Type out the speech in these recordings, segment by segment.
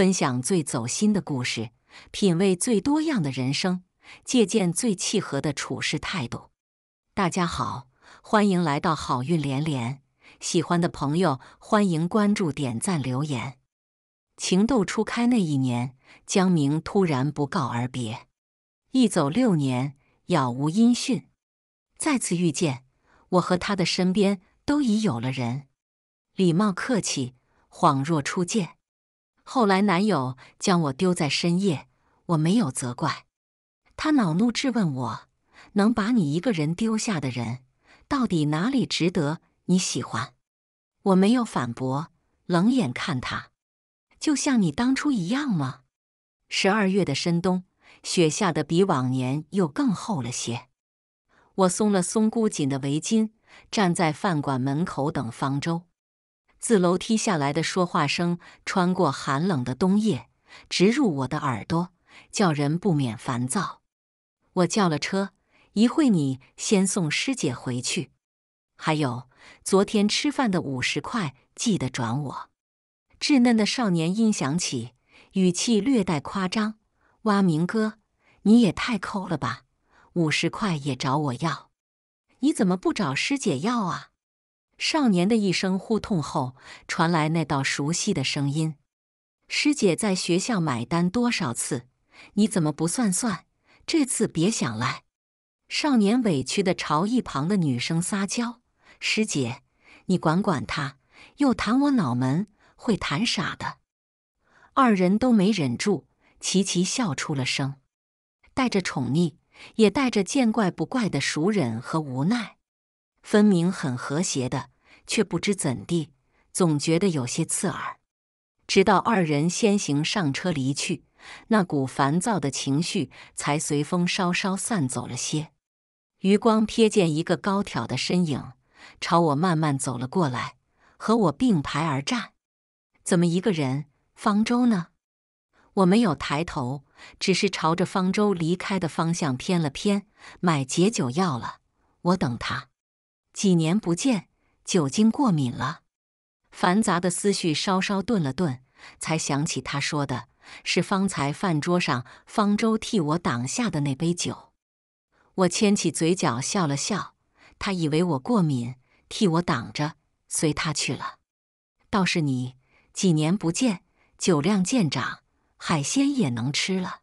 分享最走心的故事，品味最多样的人生，借鉴最契合的处事态度。大家好，欢迎来到好运连连。喜欢的朋友，欢迎关注、点赞、留言。情窦初开那一年，江明突然不告而别，一走六年，杳无音讯。再次遇见，我和他的身边都已有了人，礼貌客气，恍若初见。后来，男友将我丢在深夜，我没有责怪他，恼怒质问我：“能把你一个人丢下的人，到底哪里值得你喜欢？”我没有反驳，冷眼看他，就像你当初一样吗？十二月的深冬，雪下的比往年又更厚了些。我松了松箍紧的围巾，站在饭馆门口等方舟。自楼梯下来的说话声穿过寒冷的冬夜，直入我的耳朵，叫人不免烦躁。我叫了车，一会你先送师姐回去。还有昨天吃饭的五十块，记得转我。稚嫩的少年音响起，语气略带夸张：“哇，明哥，你也太抠了吧？五十块也找我要？你怎么不找师姐要啊？”少年的一声呼痛后，传来那道熟悉的声音：“师姐在学校买单多少次？你怎么不算算？这次别想来！”少年委屈地朝一旁的女生撒娇：“师姐，你管管他，又弹我脑门，会弹傻的。”二人都没忍住，齐齐笑出了声，带着宠溺，也带着见怪不怪的熟忍和无奈，分明很和谐的。却不知怎地，总觉得有些刺耳。直到二人先行上车离去，那股烦躁的情绪才随风稍稍散走了些。余光瞥见一个高挑的身影朝我慢慢走了过来，和我并排而站。怎么一个人？方舟呢？我没有抬头，只是朝着方舟离开的方向偏了偏。买解酒药了，我等他。几年不见。酒精过敏了，繁杂的思绪稍稍顿了顿，才想起他说的是方才饭桌上方舟替我挡下的那杯酒。我牵起嘴角笑了笑，他以为我过敏，替我挡着，随他去了。倒是你，几年不见，酒量渐长，海鲜也能吃了。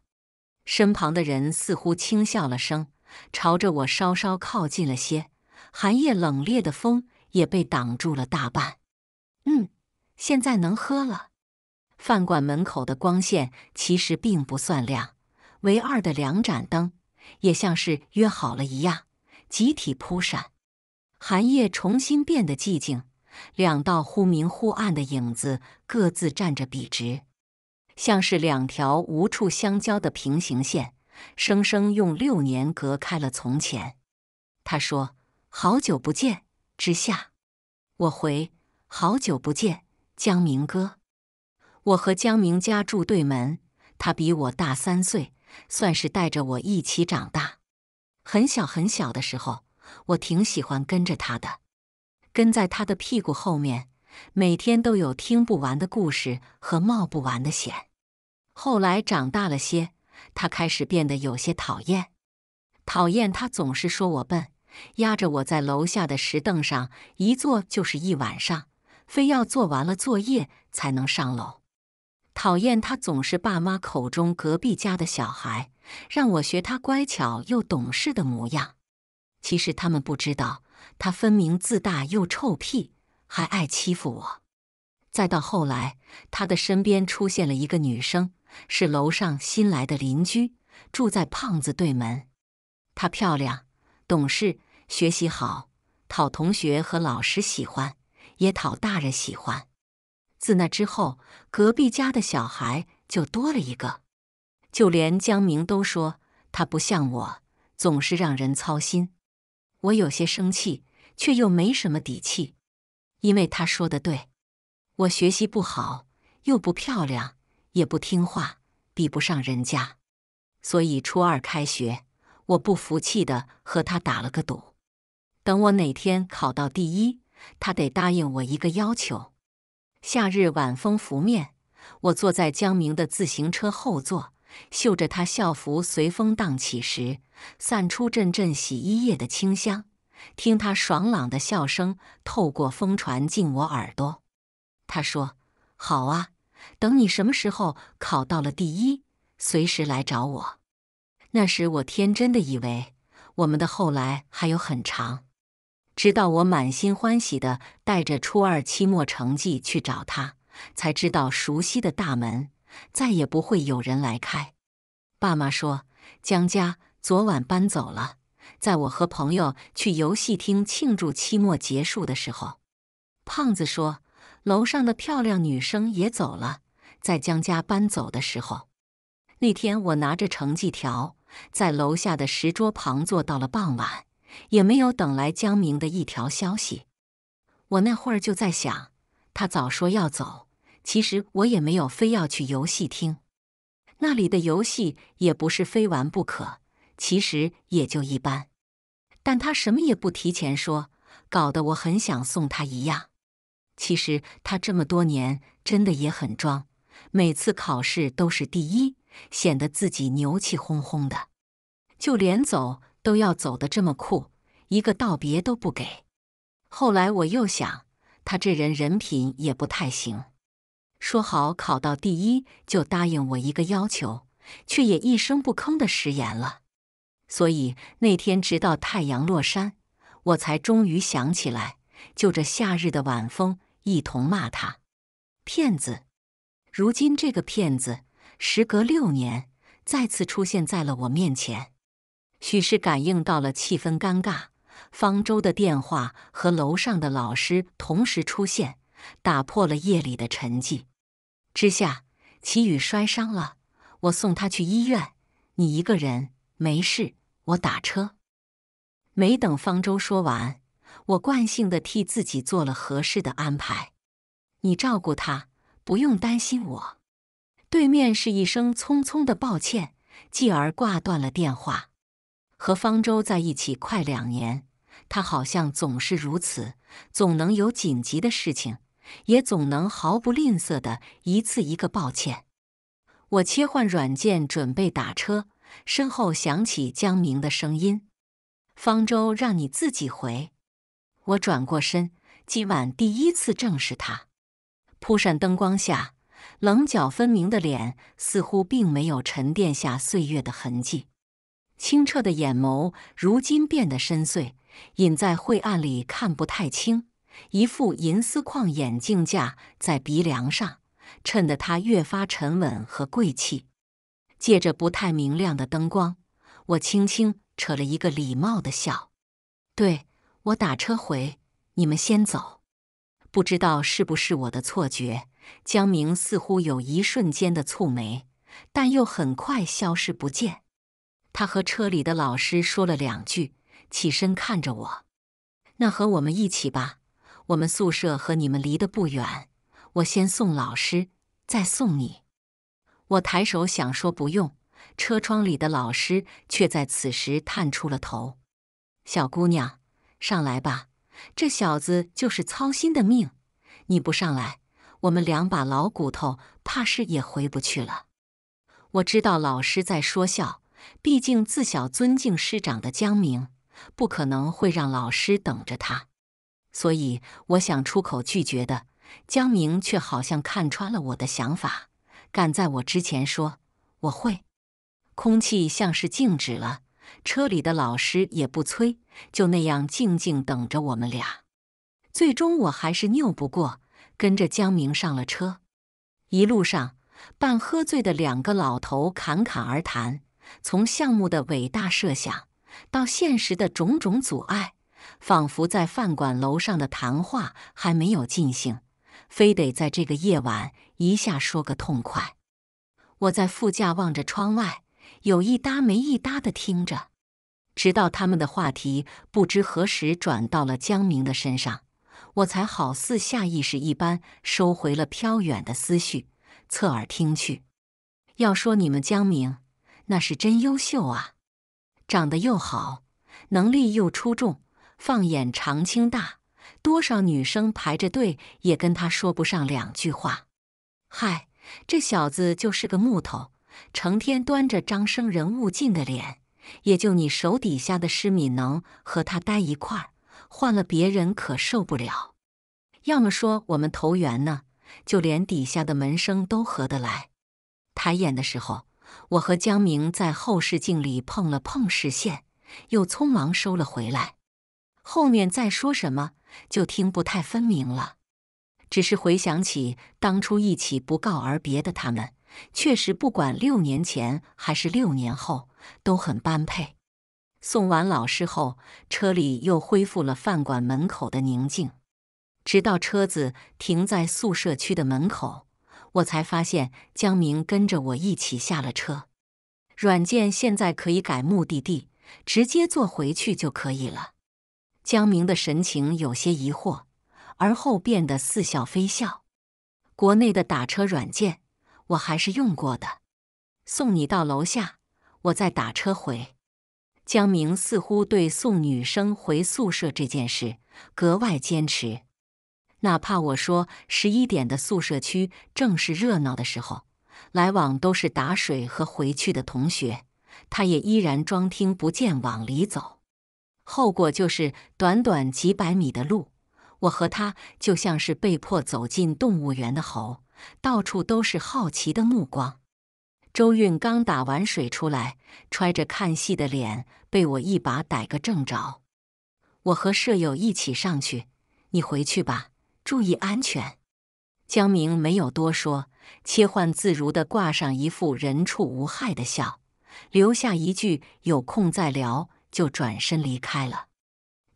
身旁的人似乎轻笑了声，朝着我稍稍靠近了些。寒夜冷冽的风。也被挡住了大半。嗯，现在能喝了。饭馆门口的光线其实并不算亮，唯二的两盏灯也像是约好了一样，集体扑闪。寒夜重新变得寂静，两道忽明忽暗的影子各自站着笔直，像是两条无处相交的平行线，生生用六年隔开了从前。他说：“好久不见。”之下，我回好久不见江明哥。我和江明家住对门，他比我大三岁，算是带着我一起长大。很小很小的时候，我挺喜欢跟着他的，跟在他的屁股后面，每天都有听不完的故事和冒不完的险。后来长大了些，他开始变得有些讨厌，讨厌他总是说我笨。压着我在楼下的石凳上一坐就是一晚上，非要做完了作业才能上楼。讨厌他总是爸妈口中隔壁家的小孩，让我学他乖巧又懂事的模样。其实他们不知道，他分明自大又臭屁，还爱欺负我。再到后来，他的身边出现了一个女生，是楼上新来的邻居，住在胖子对门。她漂亮，懂事。学习好，讨同学和老师喜欢，也讨大人喜欢。自那之后，隔壁家的小孩就多了一个，就连江明都说他不像我，总是让人操心。我有些生气，却又没什么底气，因为他说的对，我学习不好，又不漂亮，也不听话，比不上人家。所以初二开学，我不服气的和他打了个赌。等我哪天考到第一，他得答应我一个要求。夏日晚风拂面，我坐在江明的自行车后座，嗅着他校服随风荡起时散出阵阵洗衣液的清香，听他爽朗的笑声透过风传进我耳朵。他说：“好啊，等你什么时候考到了第一，随时来找我。”那时我天真的以为，我们的后来还有很长。直到我满心欢喜的带着初二期末成绩去找他，才知道熟悉的大门再也不会有人来开。爸妈说江家昨晚搬走了。在我和朋友去游戏厅庆祝期末结束的时候，胖子说楼上的漂亮女生也走了。在江家搬走的时候，那天我拿着成绩条在楼下的石桌旁坐到了傍晚。也没有等来江明的一条消息，我那会儿就在想，他早说要走，其实我也没有非要去游戏厅，那里的游戏也不是非玩不可，其实也就一般。但他什么也不提前说，搞得我很想送他一样。其实他这么多年真的也很装，每次考试都是第一，显得自己牛气哄哄的，就连走。都要走得这么酷，一个道别都不给。后来我又想，他这人人品也不太行，说好考到第一就答应我一个要求，却也一声不吭的食言了。所以那天直到太阳落山，我才终于想起来，就着夏日的晚风，一同骂他骗子。如今这个骗子，时隔六年，再次出现在了我面前。许是感应到了气氛尴尬，方舟的电话和楼上的老师同时出现，打破了夜里的沉寂。之下，齐宇摔伤了，我送他去医院，你一个人没事，我打车。没等方舟说完，我惯性的替自己做了合适的安排。你照顾他，不用担心我。对面是一声匆匆的抱歉，继而挂断了电话。和方舟在一起快两年，他好像总是如此，总能有紧急的事情，也总能毫不吝啬的一次一个抱歉。我切换软件准备打车，身后响起江明的声音：“方舟，让你自己回。”我转过身，今晚第一次正视他，扑扇灯光下棱角分明的脸似乎并没有沉淀下岁月的痕迹。清澈的眼眸如今变得深邃，隐在晦暗里看不太清。一副银丝框眼镜架在鼻梁上，衬得他越发沉稳和贵气。借着不太明亮的灯光，我轻轻扯了一个礼貌的笑：“对我打车回，你们先走。”不知道是不是我的错觉，江明似乎有一瞬间的蹙眉，但又很快消失不见。他和车里的老师说了两句，起身看着我：“那和我们一起吧，我们宿舍和你们离得不远。我先送老师，再送你。”我抬手想说不用，车窗里的老师却在此时探出了头：“小姑娘，上来吧。这小子就是操心的命，你不上来，我们两把老骨头怕是也回不去了。”我知道老师在说笑。毕竟自小尊敬师长的江明，不可能会让老师等着他，所以我想出口拒绝的江明，却好像看穿了我的想法，赶在我之前说：“我会。”空气像是静止了，车里的老师也不催，就那样静静等着我们俩。最终我还是拗不过，跟着江明上了车。一路上，半喝醉的两个老头侃侃而谈。从项目的伟大设想到现实的种种阻碍，仿佛在饭馆楼上的谈话还没有进行，非得在这个夜晚一下说个痛快。我在副驾望着窗外，有一搭没一搭地听着，直到他们的话题不知何时转到了江明的身上，我才好似下意识一般收回了飘远的思绪，侧耳听去。要说你们江明。那是真优秀啊，长得又好，能力又出众。放眼长青大，多少女生排着队也跟他说不上两句话。嗨，这小子就是个木头，成天端着张生人勿近的脸。也就你手底下的施敏能和他待一块儿，换了别人可受不了。要么说我们投缘呢，就连底下的门生都合得来。抬眼的时候。我和江明在后视镜里碰了碰视线，又匆忙收了回来。后面再说什么，就听不太分明了。只是回想起当初一起不告而别的他们，确实不管六年前还是六年后，都很般配。送完老师后，车里又恢复了饭馆门口的宁静，直到车子停在宿舍区的门口。我才发现江明跟着我一起下了车。软件现在可以改目的地，直接坐回去就可以了。江明的神情有些疑惑，而后变得似笑非笑。国内的打车软件我还是用过的。送你到楼下，我再打车回。江明似乎对送女生回宿舍这件事格外坚持。哪怕我说十一点的宿舍区正是热闹的时候，来往都是打水和回去的同学，他也依然装听不见往里走。后果就是短短几百米的路，我和他就像是被迫走进动物园的猴，到处都是好奇的目光。周韵刚打完水出来，揣着看戏的脸被我一把逮个正着。我和舍友一起上去，你回去吧。注意安全。江明没有多说，切换自如的挂上一副人畜无害的笑，留下一句“有空再聊”，就转身离开了。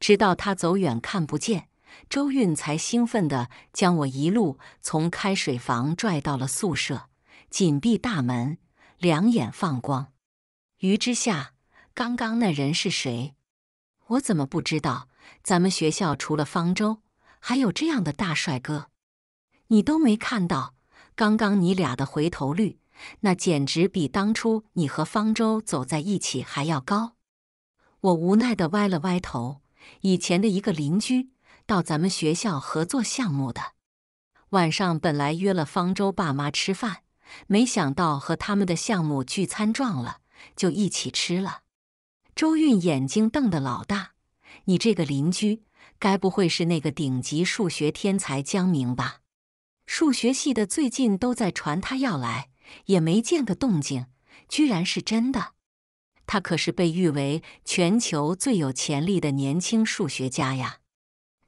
直到他走远看不见，周韵才兴奋的将我一路从开水房拽到了宿舍，紧闭大门，两眼放光。余之下，刚刚那人是谁？我怎么不知道？咱们学校除了方舟。还有这样的大帅哥，你都没看到？刚刚你俩的回头率，那简直比当初你和方舟走在一起还要高。我无奈地歪了歪头。以前的一个邻居到咱们学校合作项目的，晚上本来约了方舟爸妈吃饭，没想到和他们的项目聚餐撞了，就一起吃了。周韵眼睛瞪得老大，你这个邻居！该不会是那个顶级数学天才江明吧？数学系的最近都在传他要来，也没见个动静，居然是真的！他可是被誉为全球最有潜力的年轻数学家呀，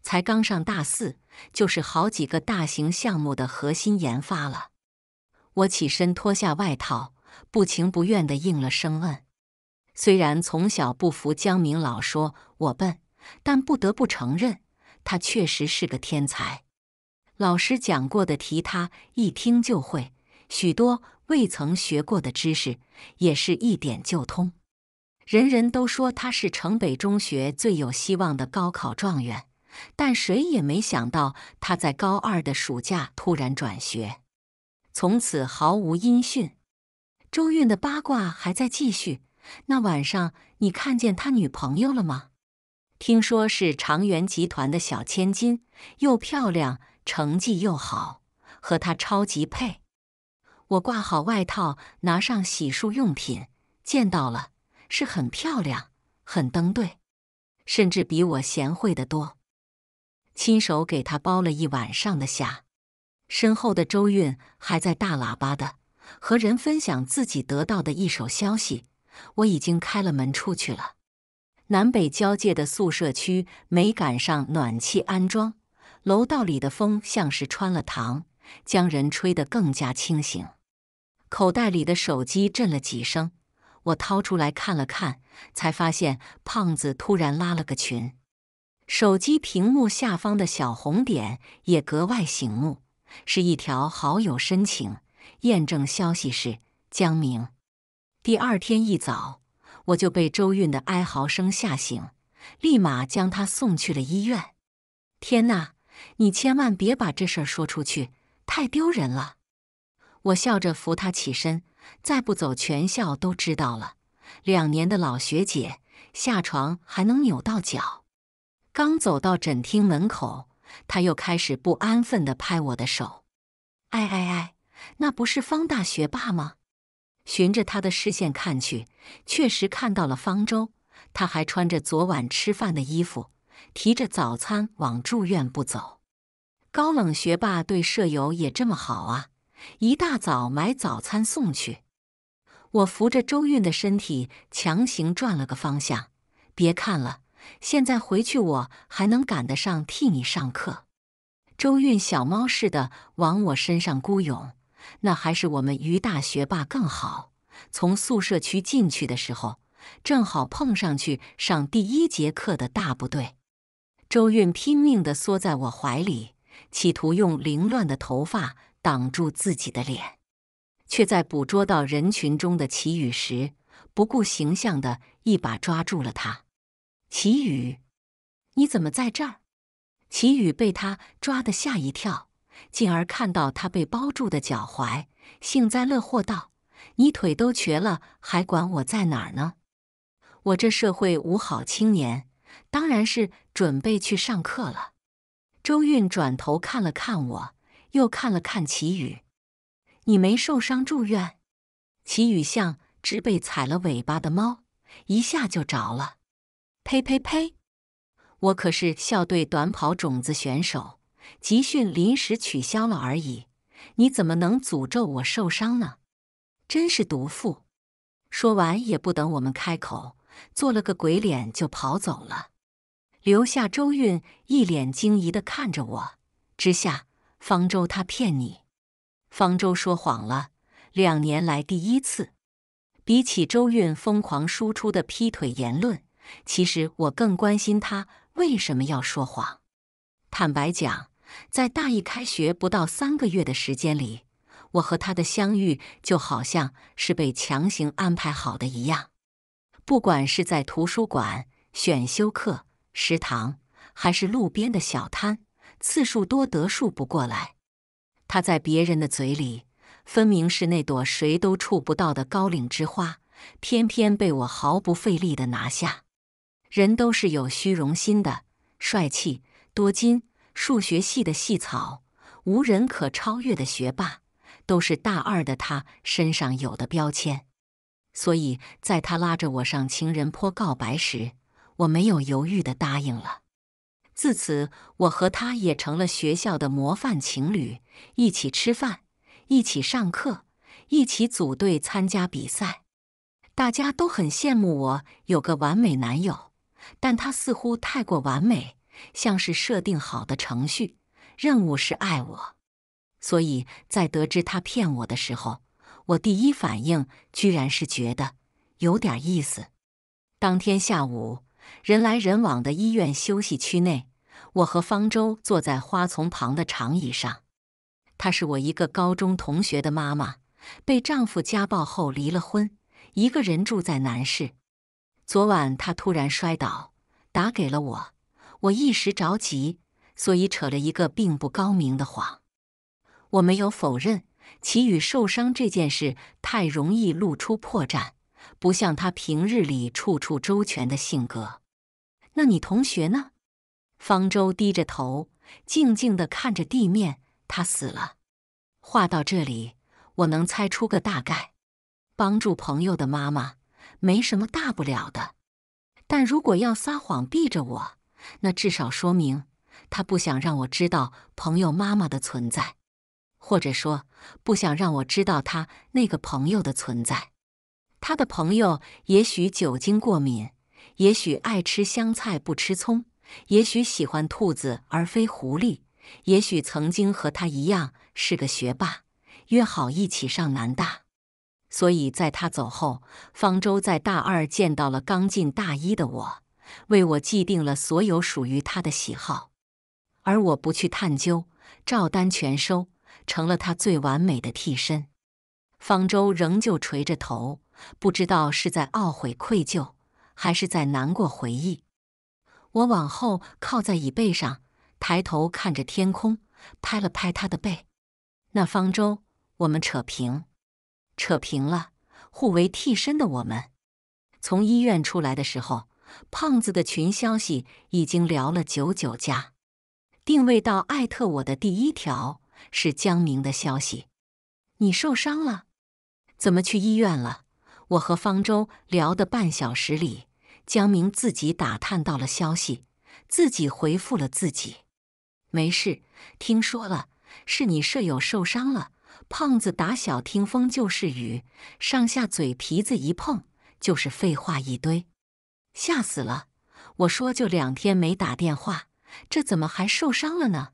才刚上大四，就是好几个大型项目的核心研发了。我起身脱下外套，不情不愿地应了声“问”。虽然从小不服江明，老说我笨。但不得不承认，他确实是个天才。老师讲过的题，他一听就会；许多未曾学过的知识，也是一点就通。人人都说他是城北中学最有希望的高考状元，但谁也没想到他在高二的暑假突然转学，从此毫无音讯。周韵的八卦还在继续。那晚上，你看见他女朋友了吗？听说是长源集团的小千金，又漂亮，成绩又好，和他超级配。我挂好外套，拿上洗漱用品，见到了，是很漂亮，很登对，甚至比我贤惠的多。亲手给她包了一晚上的虾。身后的周韵还在大喇叭的和人分享自己得到的一手消息。我已经开了门出去了。南北交界的宿舍区没赶上暖气安装，楼道里的风像是穿了糖，将人吹得更加清醒。口袋里的手机震了几声，我掏出来看了看，才发现胖子突然拉了个群。手机屏幕下方的小红点也格外醒目，是一条好友申请。验证消息是江明。第二天一早。我就被周韵的哀嚎声吓醒，立马将她送去了医院。天哪，你千万别把这事儿说出去，太丢人了！我笑着扶她起身，再不走，全校都知道了。两年的老学姐下床还能扭到脚，刚走到诊厅门口，她又开始不安分地拍我的手。哎哎哎，那不是方大学霸吗？循着他的视线看去，确实看到了方舟。他还穿着昨晚吃饭的衣服，提着早餐往住院部走。高冷学霸对舍友也这么好啊！一大早买早餐送去。我扶着周韵的身体，强行转了个方向。别看了，现在回去我还能赶得上替你上课。周韵小猫似的往我身上孤涌。那还是我们于大学霸更好。从宿舍区进去的时候，正好碰上去上第一节课的大部队。周韵拼命地缩在我怀里，企图用凌乱的头发挡住自己的脸，却在捕捉到人群中的齐雨时，不顾形象地一把抓住了他。齐雨，你怎么在这儿？齐雨被他抓得吓一跳。进而看到他被包住的脚踝，幸灾乐祸道：“你腿都瘸了，还管我在哪儿呢？我这社会五好青年，当然是准备去上课了。”周韵转头看了看我，又看了看齐宇：“你没受伤住院？”齐宇像只被踩了尾巴的猫，一下就着了：“呸呸呸！我可是校队短跑种子选手。”集训临时取消了而已，你怎么能诅咒我受伤呢？真是毒妇！说完也不等我们开口，做了个鬼脸就跑走了，留下周韵一脸惊疑地看着我。之夏，方舟他骗你，方舟说谎了，两年来第一次。比起周韵疯狂输出的劈腿言论，其实我更关心他为什么要说谎。坦白讲。在大一开学不到三个月的时间里，我和他的相遇就好像是被强行安排好的一样。不管是在图书馆、选修课、食堂，还是路边的小摊，次数多得数不过来。他在别人的嘴里分明是那朵谁都触不到的高岭之花，偏偏被我毫不费力的拿下。人都是有虚荣心的，帅气、多金。数学系的系草，无人可超越的学霸，都是大二的他身上有的标签。所以，在他拉着我上情人坡告白时，我没有犹豫的答应了。自此，我和他也成了学校的模范情侣，一起吃饭，一起上课，一起组队参加比赛。大家都很羡慕我有个完美男友，但他似乎太过完美。像是设定好的程序，任务是爱我，所以在得知他骗我的时候，我第一反应居然是觉得有点意思。当天下午，人来人往的医院休息区内，我和方舟坐在花丛旁的长椅上。她是我一个高中同学的妈妈，被丈夫家暴后离了婚，一个人住在南市。昨晚她突然摔倒，打给了我。我一时着急，所以扯了一个并不高明的谎。我没有否认齐宇受伤这件事，太容易露出破绽，不像他平日里处处周全的性格。那你同学呢？方舟低着头，静静地看着地面。他死了。话到这里，我能猜出个大概。帮助朋友的妈妈没什么大不了的，但如果要撒谎避着我。那至少说明他不想让我知道朋友妈妈的存在，或者说不想让我知道他那个朋友的存在。他的朋友也许酒精过敏，也许爱吃香菜不吃葱，也许喜欢兔子而非狐狸，也许曾经和他一样是个学霸，约好一起上南大。所以在他走后，方舟在大二见到了刚进大一的我。为我既定了所有属于他的喜好，而我不去探究，照单全收，成了他最完美的替身。方舟仍旧垂着头，不知道是在懊悔愧疚，还是在难过回忆。我往后靠在椅背上，抬头看着天空，拍了拍他的背。那方舟，我们扯平，扯平了，互为替身的我们。从医院出来的时候。胖子的群消息已经聊了九九家，定位到艾特我的第一条是江明的消息。你受伤了？怎么去医院了？我和方舟聊的半小时里，江明自己打探到了消息，自己回复了自己。没事，听说了，是你舍友受伤了。胖子打小听风就是雨，上下嘴皮子一碰就是废话一堆。吓死了！我说就两天没打电话，这怎么还受伤了呢？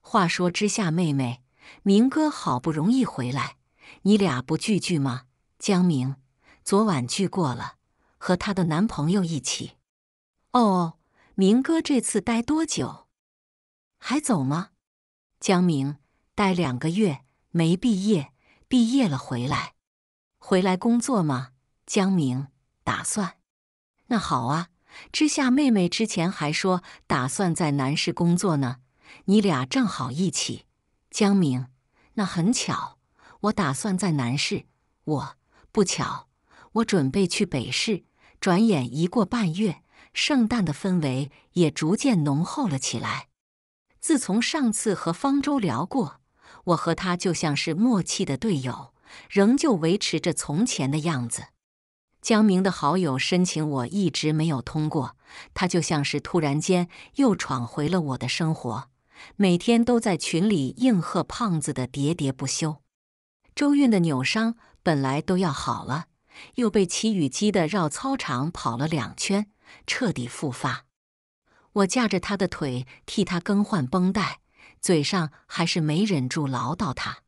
话说之下，妹妹，明哥好不容易回来，你俩不聚聚吗？江明，昨晚聚过了，和他的男朋友一起。哦，明哥这次待多久？还走吗？江明，待两个月，没毕业，毕业了回来，回来工作吗？江明打算。那好啊，之夏妹妹之前还说打算在南市工作呢，你俩正好一起。江明，那很巧，我打算在南市，我不巧，我准备去北市。转眼一过半月，圣诞的氛围也逐渐浓厚了起来。自从上次和方舟聊过，我和他就像是默契的队友，仍旧维持着从前的样子。江明的好友申请我一直没有通过，他就像是突然间又闯回了我的生活，每天都在群里应和胖子的喋喋不休。周韵的扭伤本来都要好了，又被齐雨激得绕操场跑了两圈，彻底复发。我架着他的腿替他更换绷带，嘴上还是没忍住唠叨他：“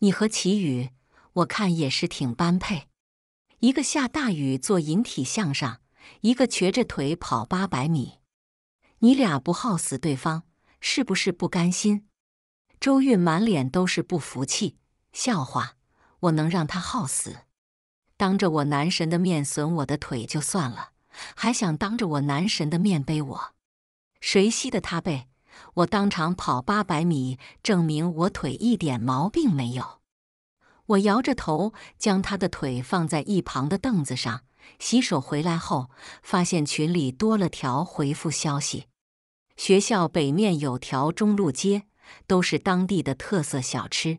你和齐雨，我看也是挺般配。”一个下大雨做引体向上，一个瘸着腿跑八百米，你俩不耗死对方，是不是不甘心？周韵满脸都是不服气。笑话，我能让他耗死？当着我男神的面损我的腿就算了，还想当着我男神的面背我？谁稀得他背？我当场跑八百米，证明我腿一点毛病没有。我摇着头，将他的腿放在一旁的凳子上。洗手回来后，发现群里多了条回复消息：学校北面有条中路街，都是当地的特色小吃。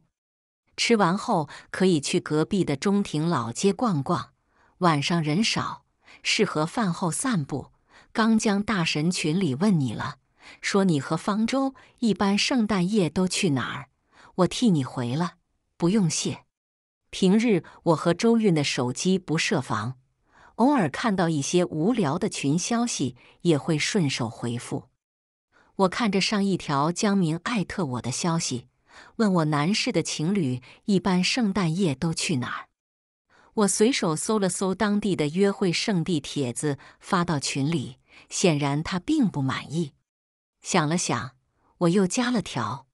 吃完后可以去隔壁的中庭老街逛逛，晚上人少，适合饭后散步。刚将大神群里问你了，说你和方舟一般，圣诞夜都去哪儿？我替你回了，不用谢。平日我和周韵的手机不设防，偶尔看到一些无聊的群消息也会顺手回复。我看着上一条江明艾特我的消息，问我男士的情侣一般圣诞夜都去哪儿。我随手搜了搜当地的约会圣地帖子发到群里，显然他并不满意。想了想，我又加了条，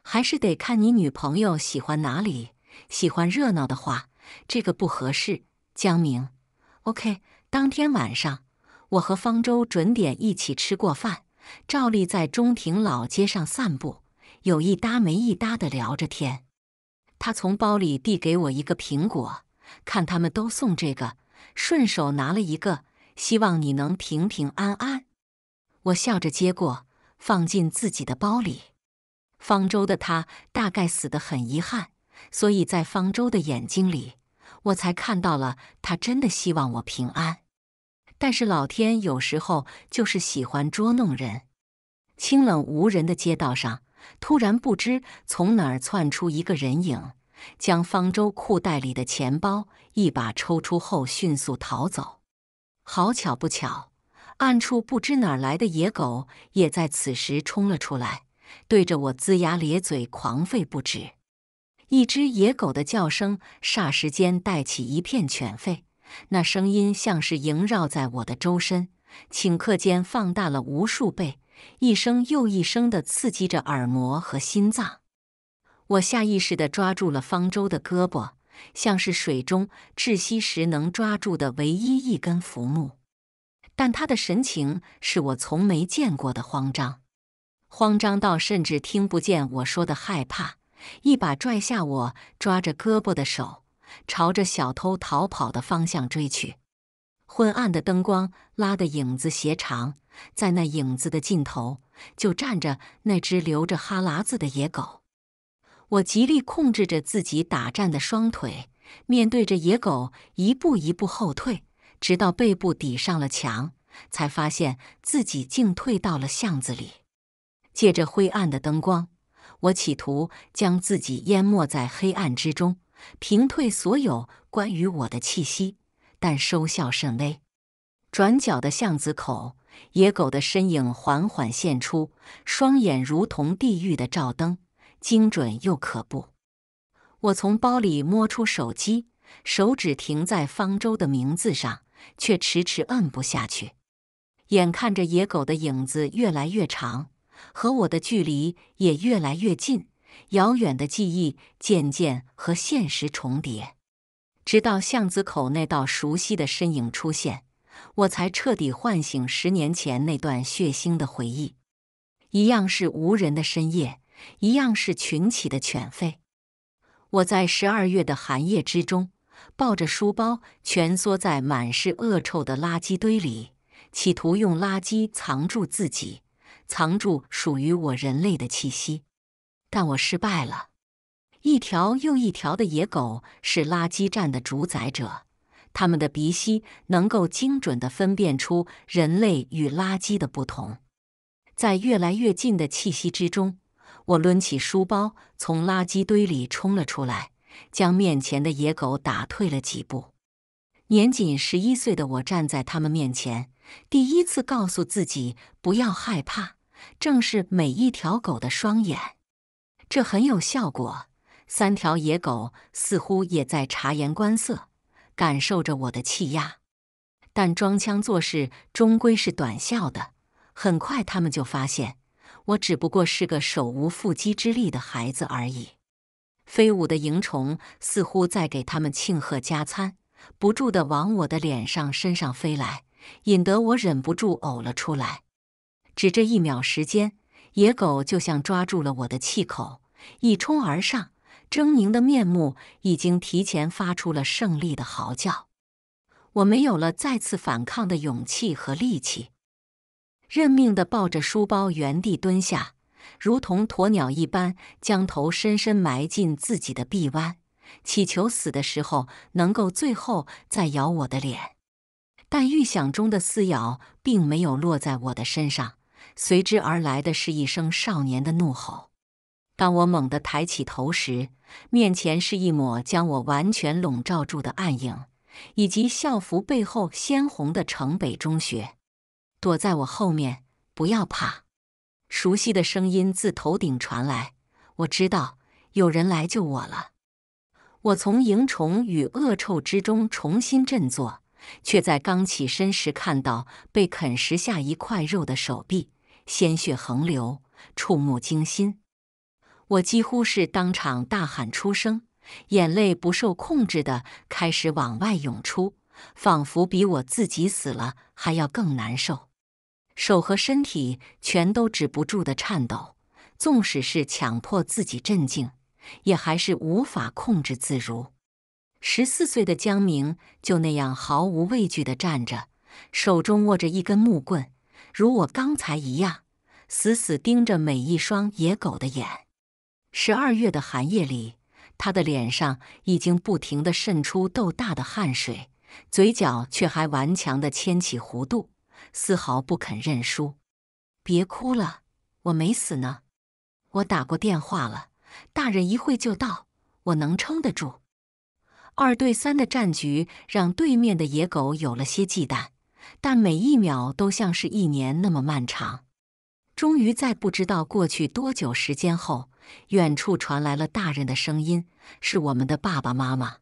还是得看你女朋友喜欢哪里。喜欢热闹的话，这个不合适。江明，OK。当天晚上，我和方舟准点一起吃过饭，照例在中庭老街上散步，有一搭没一搭的聊着天。他从包里递给我一个苹果，看他们都送这个，顺手拿了一个，希望你能平平安安。我笑着接过，放进自己的包里。方舟的他大概死得很遗憾。所以在方舟的眼睛里，我才看到了他真的希望我平安。但是老天有时候就是喜欢捉弄人。清冷无人的街道上，突然不知从哪儿窜出一个人影，将方舟裤袋里的钱包一把抽出后迅速逃走。好巧不巧，暗处不知哪儿来的野狗也在此时冲了出来，对着我龇牙咧嘴，狂吠不止。一只野狗的叫声，霎时间带起一片犬吠。那声音像是萦绕在我的周身，顷刻间放大了无数倍，一声又一声的刺激着耳膜和心脏。我下意识地抓住了方舟的胳膊，像是水中窒息时能抓住的唯一一根浮木。但他的神情是我从没见过的慌张，慌张到甚至听不见我说的害怕。一把拽下我抓着胳膊的手，朝着小偷逃跑的方向追去。昏暗的灯光拉的影子斜长，在那影子的尽头，就站着那只留着哈喇子的野狗。我极力控制着自己打颤的双腿，面对着野狗一步一步后退，直到背部抵上了墙，才发现自己竟退到了巷子里。借着灰暗的灯光。我企图将自己淹没在黑暗之中，平退所有关于我的气息，但收效甚微。转角的巷子口，野狗的身影缓缓现出，双眼如同地狱的照灯，精准又可怖。我从包里摸出手机，手指停在方舟的名字上，却迟迟摁不下去。眼看着野狗的影子越来越长。和我的距离也越来越近，遥远的记忆渐渐和现实重叠，直到巷子口那道熟悉的身影出现，我才彻底唤醒十年前那段血腥的回忆。一样是无人的深夜，一样是群起的犬吠，我在十二月的寒夜之中，抱着书包蜷缩在满是恶臭的垃圾堆里，企图用垃圾藏住自己。藏住属于我人类的气息，但我失败了。一条又一条的野狗是垃圾站的主宰者，他们的鼻息能够精准的分辨出人类与垃圾的不同。在越来越近的气息之中，我抡起书包从垃圾堆里冲了出来，将面前的野狗打退了几步。年仅十一岁的我站在他们面前，第一次告诉自己不要害怕。正是每一条狗的双眼，这很有效果。三条野狗似乎也在察言观色，感受着我的气压。但装腔作势终归是短效的，很快他们就发现我只不过是个手无缚鸡之力的孩子而已。飞舞的蝇虫似乎在给他们庆贺加餐，不住地往我的脸上、身上飞来，引得我忍不住呕了出来。只这一秒时间，野狗就像抓住了我的气口，一冲而上，狰狞的面目已经提前发出了胜利的嚎叫。我没有了再次反抗的勇气和力气，认命的抱着书包原地蹲下，如同鸵鸟一般，将头深深埋进自己的臂弯，祈求死的时候能够最后再咬我的脸。但预想中的撕咬并没有落在我的身上。随之而来的是一声少年的怒吼。当我猛地抬起头时，面前是一抹将我完全笼罩住的暗影，以及校服背后鲜红的城北中学。躲在我后面，不要怕！熟悉的声音自头顶传来。我知道有人来救我了。我从蝇虫与恶臭之中重新振作，却在刚起身时看到被啃食下一块肉的手臂。鲜血横流，触目惊心。我几乎是当场大喊出声，眼泪不受控制的开始往外涌出，仿佛比我自己死了还要更难受。手和身体全都止不住的颤抖，纵使是强迫自己镇静，也还是无法控制自如。十四岁的江明就那样毫无畏惧的站着，手中握着一根木棍。如我刚才一样，死死盯着每一双野狗的眼。十二月的寒夜里，他的脸上已经不停的渗出豆大的汗水，嘴角却还顽强的牵起弧度，丝毫不肯认输。别哭了，我没死呢。我打过电话了，大人一会就到，我能撑得住。二对三的战局让对面的野狗有了些忌惮。但每一秒都像是一年那么漫长。终于在不知道过去多久时间后，远处传来了大人的声音，是我们的爸爸妈妈。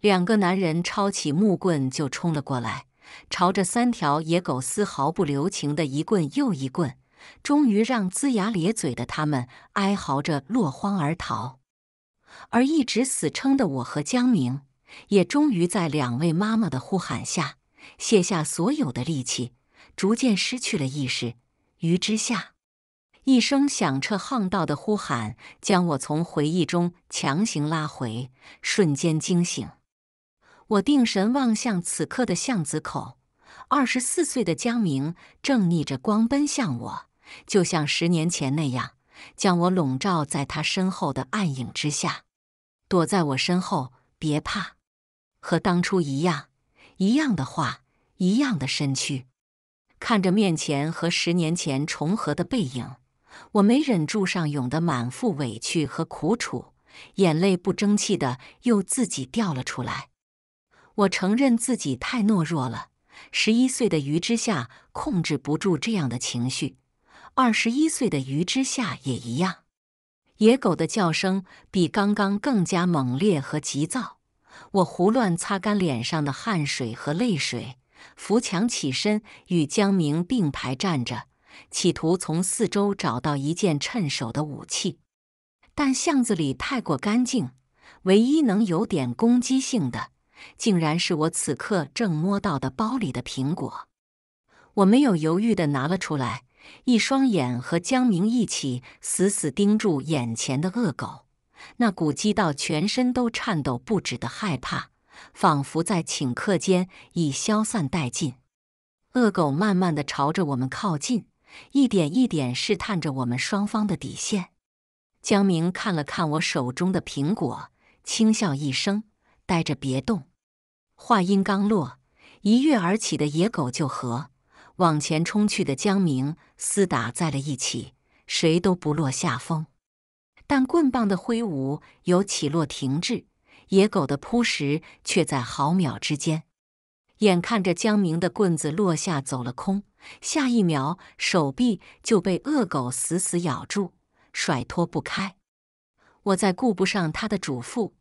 两个男人抄起木棍就冲了过来，朝着三条野狗丝毫不留情的一棍又一棍，终于让龇牙咧嘴的他们哀嚎着落荒而逃。而一直死撑的我和江明，也终于在两位妈妈的呼喊下。卸下所有的力气，逐渐失去了意识。于之下，一声响彻巷道的呼喊，将我从回忆中强行拉回，瞬间惊醒。我定神望向此刻的巷子口，二十四岁的江明正逆着光奔向我，就像十年前那样，将我笼罩在他身后的暗影之下，躲在我身后，别怕，和当初一样。一样的话，一样的身躯，看着面前和十年前重合的背影，我没忍住上涌的满腹委屈和苦楚，眼泪不争气的又自己掉了出来。我承认自己太懦弱了。十一岁的余之夏控制不住这样的情绪，二十一岁的余之夏也一样。野狗的叫声比刚刚更加猛烈和急躁。我胡乱擦干脸上的汗水和泪水，扶墙起身，与江明并排站着，企图从四周找到一件趁手的武器。但巷子里太过干净，唯一能有点攻击性的，竟然是我此刻正摸到的包里的苹果。我没有犹豫地拿了出来，一双眼和江明一起死死盯住眼前的恶狗。那股激到全身都颤抖不止的害怕，仿佛在顷刻间已消散殆尽。恶狗慢慢的朝着我们靠近，一点一点试探着我们双方的底线。江明看了看我手中的苹果，轻笑一声：“呆着别动。”话音刚落，一跃而起的野狗就和往前冲去的江明厮打在了一起，谁都不落下风。但棍棒的挥舞有起落停滞，野狗的扑食却在毫秒之间。眼看着江明的棍子落下，走了空，下一秒手臂就被恶狗死死咬住，甩脱不开。我再顾不上他的嘱咐，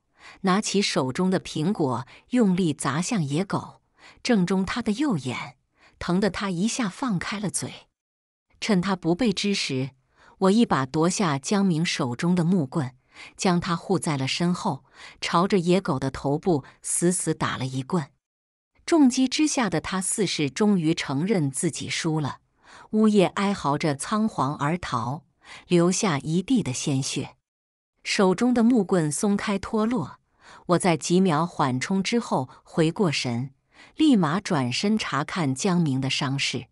拿起手中的苹果，用力砸向野狗，正中他的右眼，疼得他一下放开了嘴。趁他不备之时。我一把夺下江明手中的木棍，将他护在了身后，朝着野狗的头部死死打了一棍。重击之下的他，似是终于承认自己输了，呜咽哀嚎着仓皇而逃，留下一地的鲜血。手中的木棍松开脱落，我在几秒缓冲之后回过神，立马转身查看江明的伤势，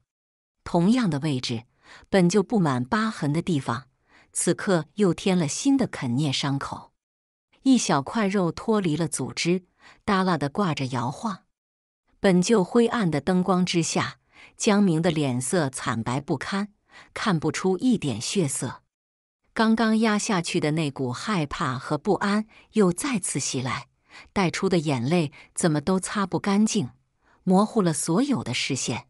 同样的位置。本就布满疤痕的地方，此刻又添了新的啃啮伤口，一小块肉脱离了组织，耷拉的挂着摇晃。本就灰暗的灯光之下，江明的脸色惨白不堪，看不出一点血色。刚刚压下去的那股害怕和不安又再次袭来，带出的眼泪怎么都擦不干净，模糊了所有的视线。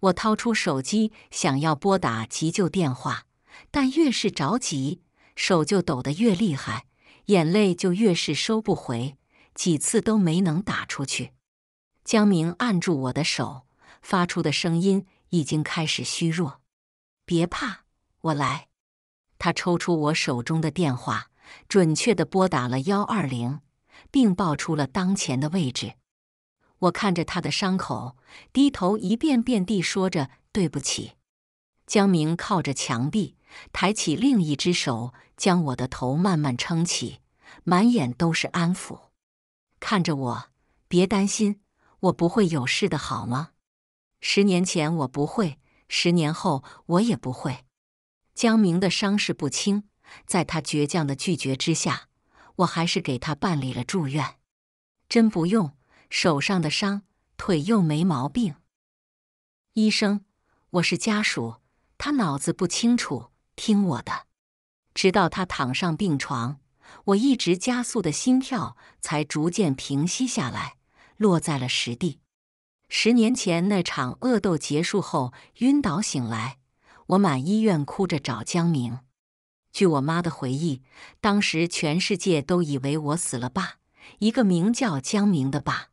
我掏出手机，想要拨打急救电话，但越是着急，手就抖得越厉害，眼泪就越是收不回，几次都没能打出去。江明按住我的手，发出的声音已经开始虚弱。别怕，我来。他抽出我手中的电话，准确地拨打了幺二零，并报出了当前的位置。我看着他的伤口，低头一遍遍地说着“对不起”。江明靠着墙壁，抬起另一只手，将我的头慢慢撑起，满眼都是安抚，看着我：“别担心，我不会有事的，好吗？”十年前我不会，十年后我也不会。江明的伤势不轻，在他倔强的拒绝之下，我还是给他办理了住院。真不用。手上的伤，腿又没毛病。医生，我是家属，他脑子不清楚，听我的。直到他躺上病床，我一直加速的心跳才逐渐平息下来，落在了实地。十年前那场恶斗结束后，晕倒醒来，我满医院哭着找江明。据我妈的回忆，当时全世界都以为我死了。爸，一个名叫江明的爸。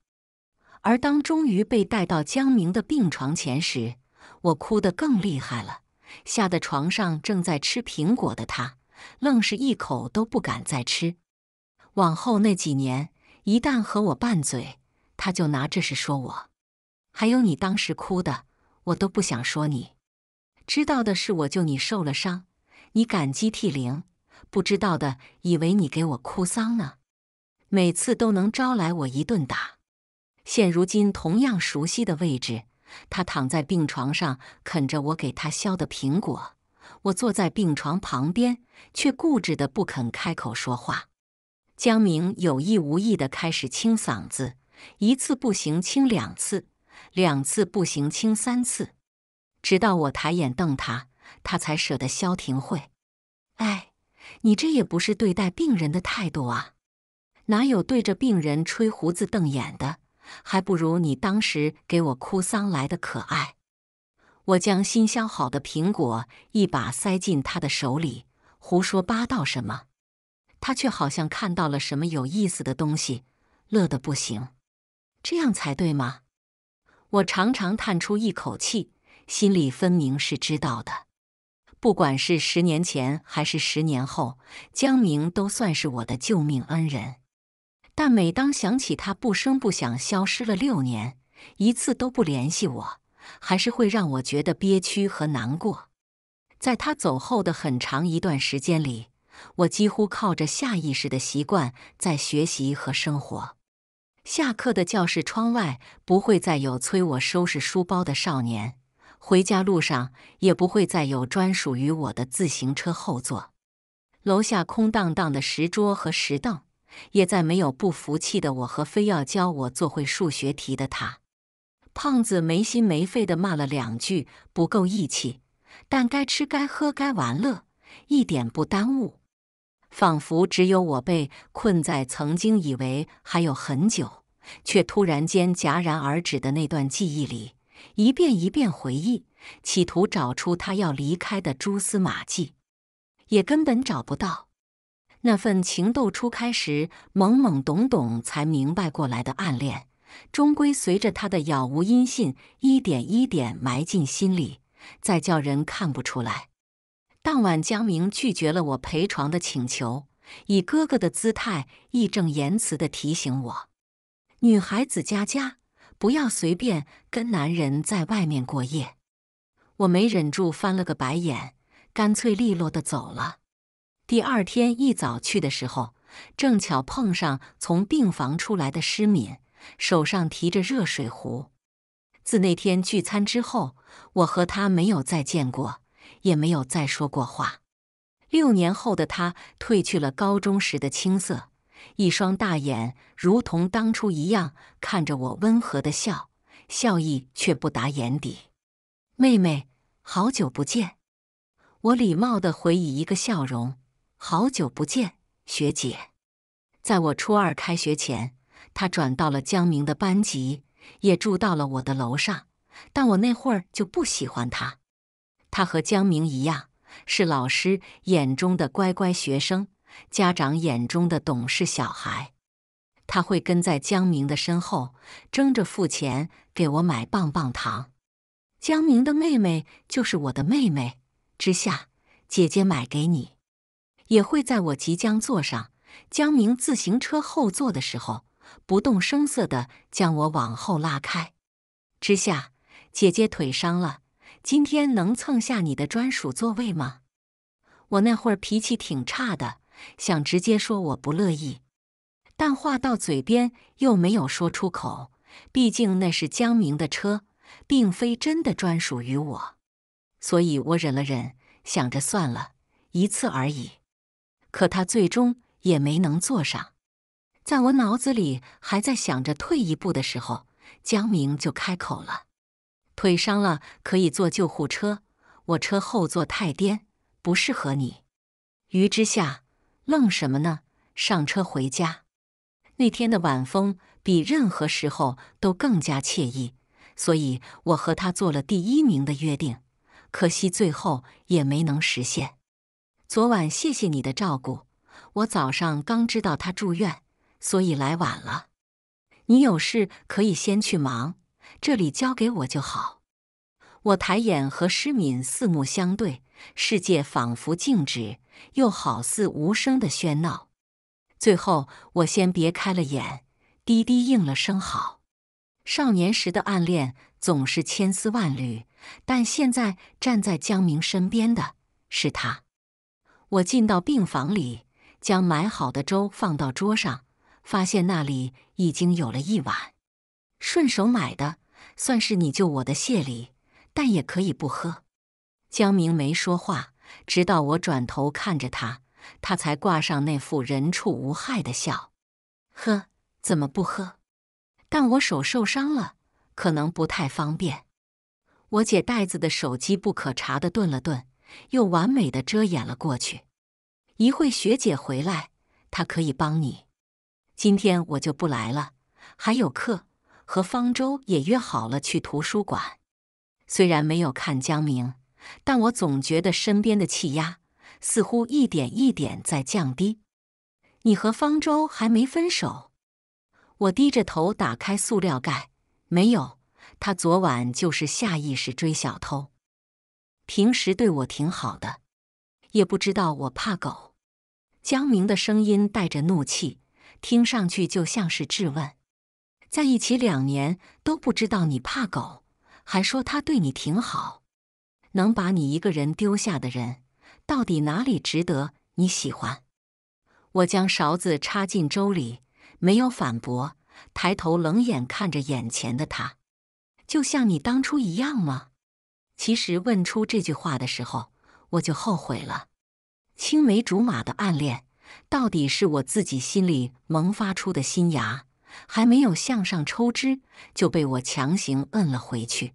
而当终于被带到江明的病床前时，我哭得更厉害了，吓得床上正在吃苹果的他，愣是一口都不敢再吃。往后那几年，一旦和我拌嘴，他就拿这事说我。还有你当时哭的，我都不想说你。知道的是我救你受了伤，你感激涕零；不知道的以为你给我哭丧呢，每次都能招来我一顿打。现如今同样熟悉的位置，他躺在病床上啃着我给他削的苹果，我坐在病床旁边，却固执的不肯开口说话。江明有意无意的开始清嗓子，一次不行清两次，两次不行清三次，直到我抬眼瞪他，他才舍得消停会。哎，你这也不是对待病人的态度啊，哪有对着病人吹胡子瞪眼的？还不如你当时给我哭丧来的可爱。我将新削好的苹果一把塞进他的手里。胡说八道什么？他却好像看到了什么有意思的东西，乐得不行。这样才对吗？我长长叹出一口气，心里分明是知道的。不管是十年前还是十年后，江明都算是我的救命恩人。但每当想起他不声不响消失了六年，一次都不联系我，还是会让我觉得憋屈和难过。在他走后的很长一段时间里，我几乎靠着下意识的习惯在学习和生活。下课的教室窗外不会再有催我收拾书包的少年，回家路上也不会再有专属于我的自行车后座，楼下空荡荡的石桌和石凳。也在没有不服气的我和非要教我做会数学题的他，胖子没心没肺的骂了两句，不够义气，但该吃该喝该玩乐一点不耽误，仿佛只有我被困在曾经以为还有很久，却突然间戛然而止的那段记忆里，一遍一遍回忆，企图找出他要离开的蛛丝马迹，也根本找不到。那份情窦初开时懵懵懂懂才明白过来的暗恋，终归随着他的杳无音信一点一点埋进心里，再叫人看不出来。当晚，江明拒绝了我陪床的请求，以哥哥的姿态义正言辞的提醒我：“女孩子家家不要随便跟男人在外面过夜。”我没忍住翻了个白眼，干脆利落的走了。第二天一早去的时候，正巧碰上从病房出来的施敏，手上提着热水壶。自那天聚餐之后，我和他没有再见过，也没有再说过话。六年后的他褪去了高中时的青涩，一双大眼如同当初一样看着我，温和的笑，笑意却不达眼底。妹妹，好久不见。我礼貌地回以一个笑容。好久不见，学姐。在我初二开学前，她转到了江明的班级，也住到了我的楼上。但我那会儿就不喜欢她。她和江明一样，是老师眼中的乖乖学生，家长眼中的懂事小孩。她会跟在江明的身后，争着付钱给我买棒棒糖。江明的妹妹就是我的妹妹，知夏姐姐买给你。也会在我即将坐上江明自行车后座的时候，不动声色的将我往后拉开。之夏，姐姐腿伤了，今天能蹭下你的专属座位吗？我那会儿脾气挺差的，想直接说我不乐意，但话到嘴边又没有说出口。毕竟那是江明的车，并非真的专属于我，所以我忍了忍，想着算了，一次而已。可他最终也没能坐上，在我脑子里还在想着退一步的时候，江明就开口了：“腿伤了可以坐救护车，我车后座太颠，不适合你。”于之下愣什么呢？上车回家。那天的晚风比任何时候都更加惬意，所以我和他做了第一名的约定，可惜最后也没能实现。昨晚谢谢你的照顾，我早上刚知道他住院，所以来晚了。你有事可以先去忙，这里交给我就好。我抬眼和施敏四目相对，世界仿佛静止，又好似无声的喧闹。最后，我先别开了眼，低低应了声好。少年时的暗恋总是千丝万缕，但现在站在江明身边的是他。我进到病房里，将买好的粥放到桌上，发现那里已经有了一碗。顺手买的，算是你救我的谢礼，但也可以不喝。江明没说话，直到我转头看着他，他才挂上那副人畜无害的笑。喝？怎么不喝？但我手受伤了，可能不太方便。我解袋子的手机不可查的顿了顿，又完美的遮掩了过去。一会学姐回来，她可以帮你。今天我就不来了，还有课，和方舟也约好了去图书馆。虽然没有看江明，但我总觉得身边的气压似乎一点一点在降低。你和方舟还没分手？我低着头打开塑料盖，没有。他昨晚就是下意识追小偷，平时对我挺好的。也不知道我怕狗。江明的声音带着怒气，听上去就像是质问。在一起两年都不知道你怕狗，还说他对你挺好，能把你一个人丢下的人，到底哪里值得你喜欢？我将勺子插进粥里，没有反驳，抬头冷眼看着眼前的他，就像你当初一样吗？其实问出这句话的时候。我就后悔了，青梅竹马的暗恋，到底是我自己心里萌发出的新芽，还没有向上抽枝，就被我强行摁了回去。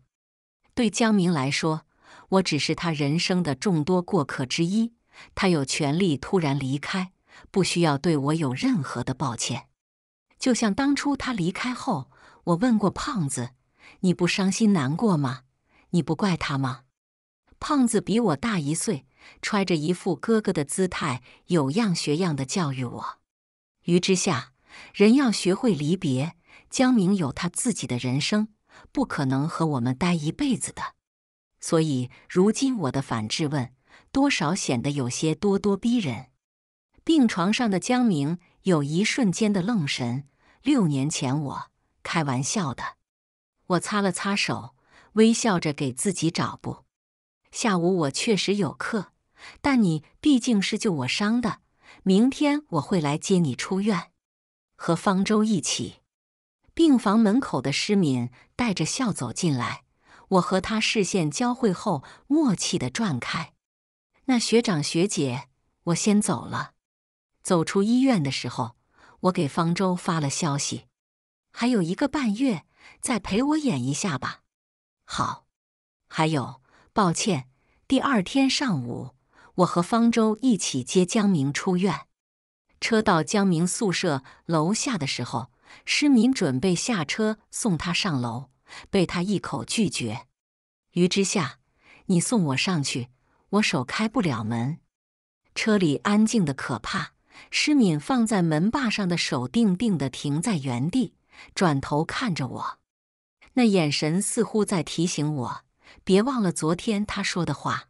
对江明来说，我只是他人生的众多过客之一，他有权利突然离开，不需要对我有任何的抱歉。就像当初他离开后，我问过胖子：“你不伤心难过吗？你不怪他吗？”胖子比我大一岁，揣着一副哥哥的姿态，有样学样的教育我。于之下，人要学会离别。江明有他自己的人生，不可能和我们待一辈子的。所以，如今我的反质问，多少显得有些咄咄逼人。病床上的江明有一瞬间的愣神。六年前，我开玩笑的。我擦了擦手，微笑着给自己找不。下午我确实有课，但你毕竟是救我伤的，明天我会来接你出院，和方舟一起。病房门口的施敏带着笑走进来，我和他视线交汇后默契的转开。那学长学姐，我先走了。走出医院的时候，我给方舟发了消息：“还有一个半月，再陪我演一下吧。”好，还有。抱歉，第二天上午，我和方舟一起接江明出院。车到江明宿舍楼下的时候，施敏准备下车送他上楼，被他一口拒绝。于之下，你送我上去，我手开不了门。车里安静的可怕，施敏放在门把上的手定定的停在原地，转头看着我，那眼神似乎在提醒我。别忘了昨天他说的话。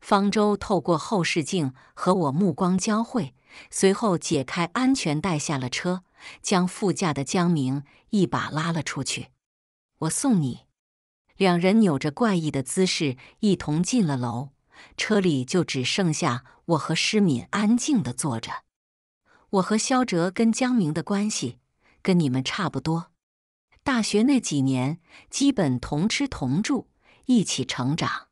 方舟透过后视镜和我目光交汇，随后解开安全带下了车，将副驾的江明一把拉了出去。我送你。两人扭着怪异的姿势一同进了楼，车里就只剩下我和施敏安静的坐着。我和肖哲跟江明的关系跟你们差不多，大学那几年基本同吃同住。一起成长。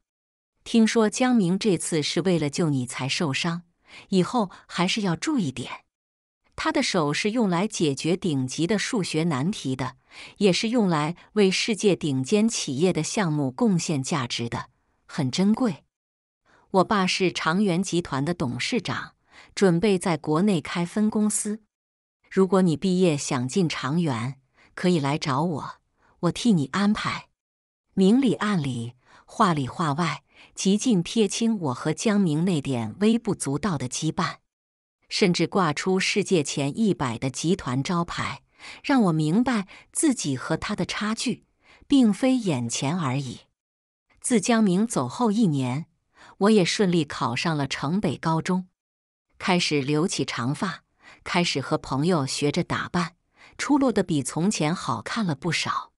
听说江明这次是为了救你才受伤，以后还是要注意点。他的手是用来解决顶级的数学难题的，也是用来为世界顶尖企业的项目贡献价值的，很珍贵。我爸是长源集团的董事长，准备在国内开分公司。如果你毕业想进长源，可以来找我，我替你安排。明里暗里，话里话外，极尽撇清我和江明那点微不足道的羁绊，甚至挂出世界前一百的集团招牌，让我明白自己和他的差距，并非眼前而已。自江明走后一年，我也顺利考上了城北高中，开始留起长发，开始和朋友学着打扮，出落的比从前好看了不少。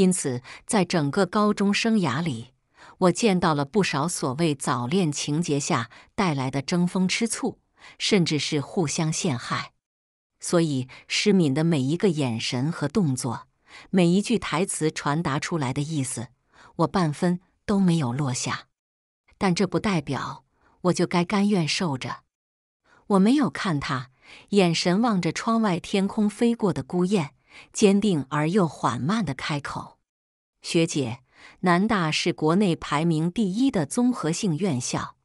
因此，在整个高中生涯里，我见到了不少所谓早恋情节下带来的争风吃醋，甚至是互相陷害。所以，诗敏的每一个眼神和动作，每一句台词传达出来的意思，我半分都没有落下。但这不代表我就该甘愿受着。我没有看他，眼神望着窗外天空飞过的孤雁。坚定而又缓慢的开口：“学姐，南大是国内排名第一的综合性院校，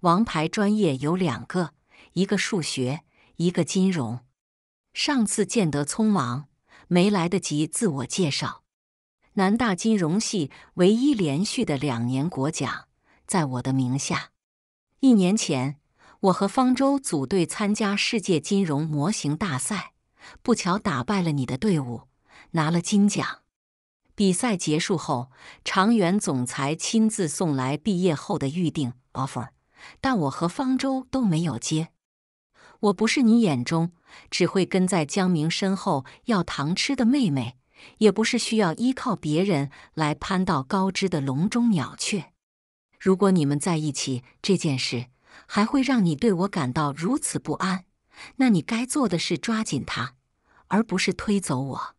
王牌专业有两个，一个数学，一个金融。上次见得匆忙，没来得及自我介绍。南大金融系唯一连续的两年国奖，在我的名下。一年前，我和方舟组队参加世界金融模型大赛。”不巧打败了你的队伍，拿了金奖。比赛结束后，长远总裁亲自送来毕业后的预定 offer，但我和方舟都没有接。我不是你眼中只会跟在江明身后要糖吃的妹妹，也不是需要依靠别人来攀到高枝的笼中鸟雀。如果你们在一起这件事，还会让你对我感到如此不安？那你该做的是抓紧他，而不是推走我。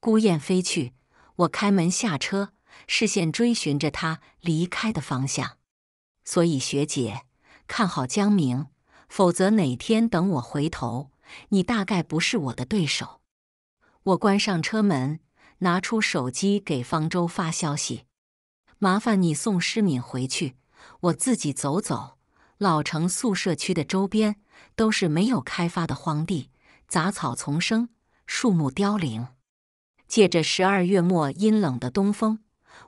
孤雁飞去，我开门下车，视线追寻着他离开的方向。所以学姐，看好江明，否则哪天等我回头，你大概不是我的对手。我关上车门，拿出手机给方舟发消息：“麻烦你送施敏回去，我自己走走。”老城宿舍区的周边都是没有开发的荒地，杂草丛生，树木凋零。借着十二月末阴冷的东风，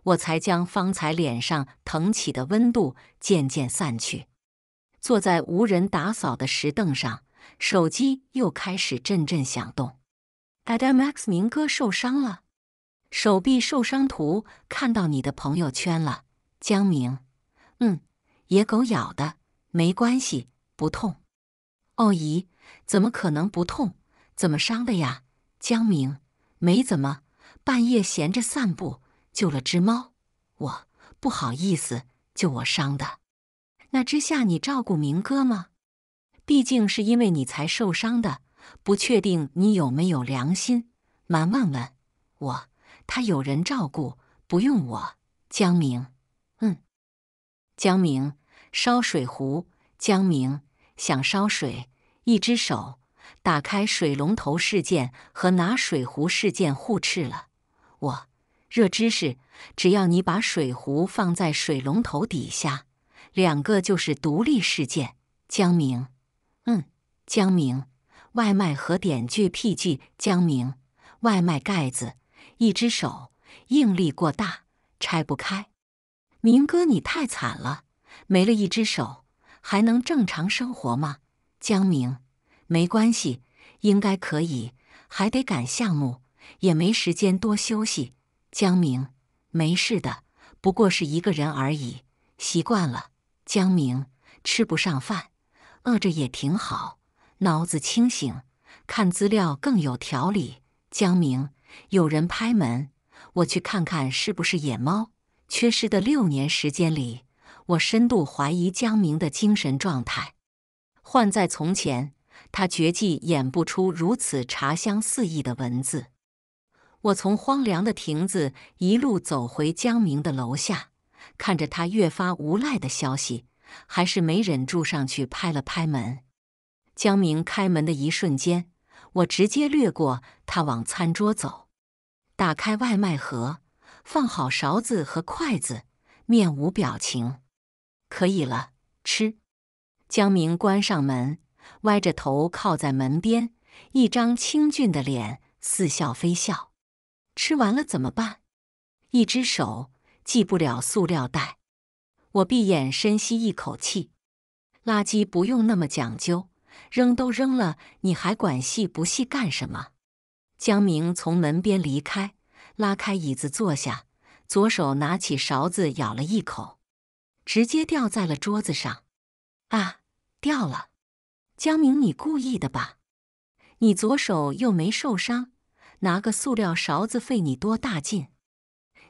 我才将方才脸上腾起的温度渐渐散去。坐在无人打扫的石凳上，手机又开始阵阵响动。a a m x 明哥受伤了，手臂受伤图看到你的朋友圈了，江明。嗯，野狗咬的。没关系，不痛。哦姨，怎么可能不痛？怎么伤的呀？江明，没怎么，半夜闲着散步，救了只猫。我不好意思，救我伤的。那之下你照顾明哥吗？毕竟是因为你才受伤的，不确定你有没有良心，瞒问问。我他有人照顾，不用我。江明，嗯，江明。烧水壶，江明想烧水，一只手打开水龙头事件和拿水壶事件互斥了。我热知识，只要你把水壶放在水龙头底下，两个就是独立事件。江明，嗯，江明，外卖和点句 PG，江明，外卖盖子，一只手，应力过大，拆不开。明哥，你太惨了。没了一只手，还能正常生活吗？江明，没关系，应该可以。还得赶项目，也没时间多休息。江明，没事的，不过是一个人而已，习惯了。江明，吃不上饭，饿着也挺好，脑子清醒，看资料更有条理。江明，有人拍门，我去看看是不是野猫。缺失的六年时间里。我深度怀疑江明的精神状态，换在从前，他绝技演不出如此茶香四溢的文字。我从荒凉的亭子一路走回江明的楼下，看着他越发无赖的消息，还是没忍住上去拍了拍门。江明开门的一瞬间，我直接掠过他往餐桌走，打开外卖盒，放好勺子和筷子，面无表情。可以了，吃。江明关上门，歪着头靠在门边，一张清俊的脸似笑非笑。吃完了怎么办？一只手系不了塑料袋。我闭眼深吸一口气，垃圾不用那么讲究，扔都扔了，你还管细不细干什么？江明从门边离开，拉开椅子坐下，左手拿起勺子咬了一口。直接掉在了桌子上，啊，掉了！江明，你故意的吧？你左手又没受伤，拿个塑料勺子费你多大劲？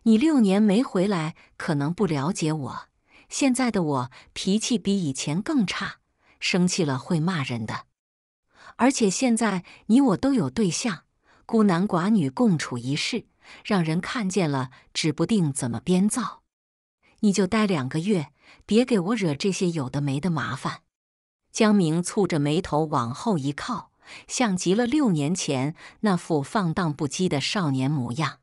你六年没回来，可能不了解我。现在的我脾气比以前更差，生气了会骂人的。而且现在你我都有对象，孤男寡女共处一室，让人看见了，指不定怎么编造。你就待两个月，别给我惹这些有的没的麻烦。江明蹙着眉头往后一靠，像极了六年前那副放荡不羁的少年模样。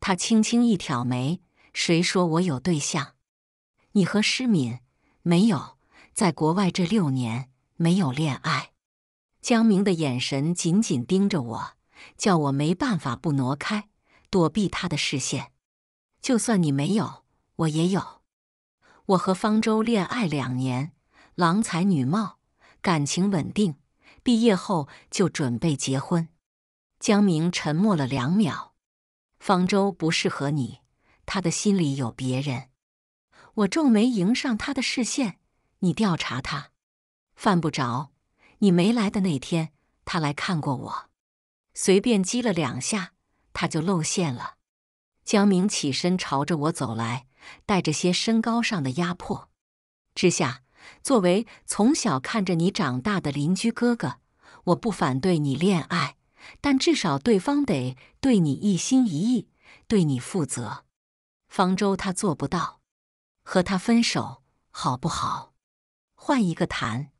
他轻轻一挑眉：“谁说我有对象？你和诗敏没有？在国外这六年没有恋爱？”江明的眼神紧紧盯着我，叫我没办法不挪开，躲避他的视线。就算你没有。我也有，我和方舟恋爱两年，郎才女貌，感情稳定，毕业后就准备结婚。江明沉默了两秒，方舟不适合你，他的心里有别人。我皱眉迎上他的视线，你调查他，犯不着。你没来的那天，他来看过我，随便击了两下，他就露馅了。江明起身朝着我走来。带着些身高上的压迫之下，作为从小看着你长大的邻居哥哥，我不反对你恋爱，但至少对方得对你一心一意，对你负责。方舟他做不到，和他分手好不好？换一个谈。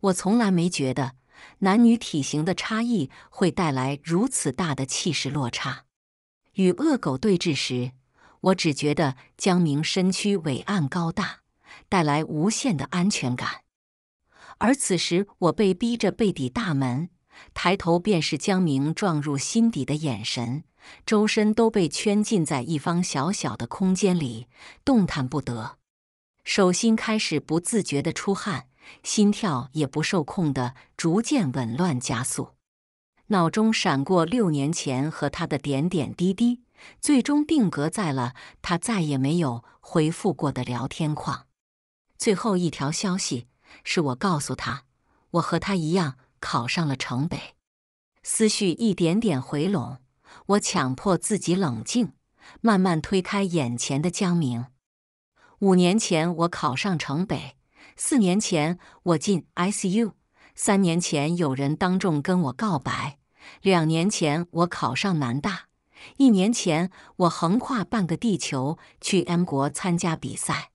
我从来没觉得男女体型的差异会带来如此大的气势落差，与恶狗对峙时。我只觉得江明身躯伟岸高大，带来无限的安全感。而此时我被逼着背抵大门，抬头便是江明撞入心底的眼神，周身都被圈禁在一方小小的空间里，动弹不得。手心开始不自觉的出汗，心跳也不受控的逐渐紊乱加速，脑中闪过六年前和他的点点滴滴。最终定格在了他再也没有回复过的聊天框。最后一条消息是我告诉他，我和他一样考上了城北。思绪一点点回笼，我强迫自己冷静，慢慢推开眼前的江明。五年前我考上城北，四年前我进 I C U，三年前有人当众跟我告白，两年前我考上南大。一年前，我横跨半个地球去 M 国参加比赛。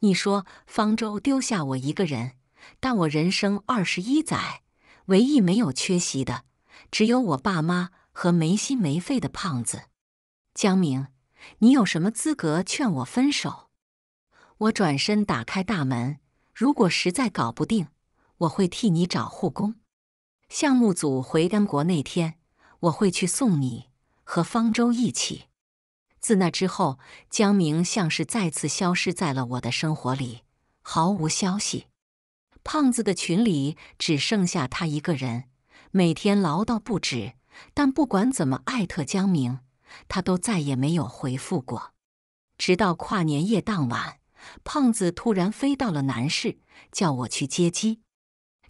你说方舟丢下我一个人，但我人生二十一载，唯一没有缺席的，只有我爸妈和没心没肺的胖子江明。你有什么资格劝我分手？我转身打开大门。如果实在搞不定，我会替你找护工。项目组回 M 国那天，我会去送你。和方舟一起。自那之后，江明像是再次消失在了我的生活里，毫无消息。胖子的群里只剩下他一个人，每天唠叨不止。但不管怎么艾特江明，他都再也没有回复过。直到跨年夜当晚，胖子突然飞到了南市，叫我去接机。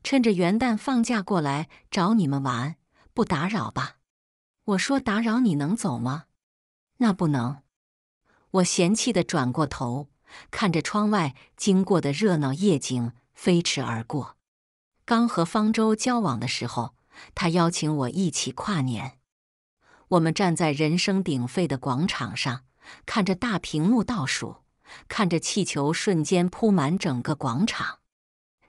趁着元旦放假过来找你们玩，不打扰吧。我说：“打扰，你能走吗？”那不能。我嫌弃的转过头，看着窗外经过的热闹夜景飞驰而过。刚和方舟交往的时候，他邀请我一起跨年。我们站在人声鼎沸的广场上，看着大屏幕倒数，看着气球瞬间铺满整个广场。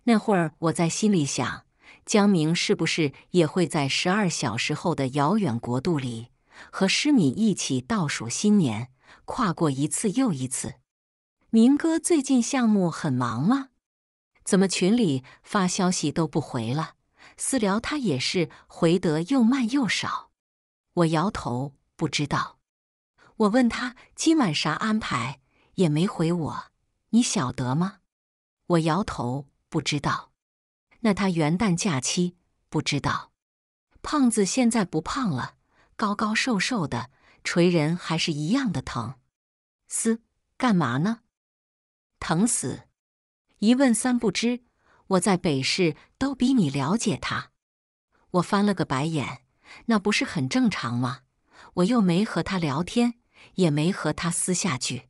那会儿，我在心里想。江明是不是也会在十二小时后的遥远国度里和诗敏一起倒数新年，跨过一次又一次？明哥最近项目很忙吗？怎么群里发消息都不回了？私聊他也是回得又慢又少。我摇头，不知道。我问他今晚啥安排，也没回我。你晓得吗？我摇头，不知道。那他元旦假期不知道，胖子现在不胖了，高高瘦瘦的，锤人还是一样的疼。嘶，干嘛呢？疼死！一问三不知，我在北市都比你了解他。我翻了个白眼，那不是很正常吗？我又没和他聊天，也没和他私下去。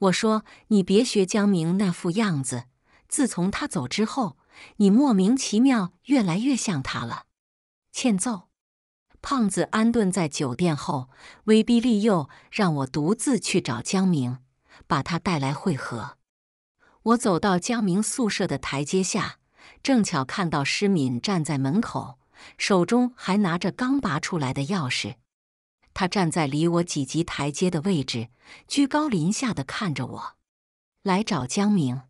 我说你别学江明那副样子，自从他走之后。你莫名其妙，越来越像他了，欠揍！胖子安顿在酒店后，威逼利诱让我独自去找江明，把他带来会合。我走到江明宿舍的台阶下，正巧看到施敏站在门口，手中还拿着刚拔出来的钥匙。他站在离我几级台阶的位置，居高临下的看着我，来找江明。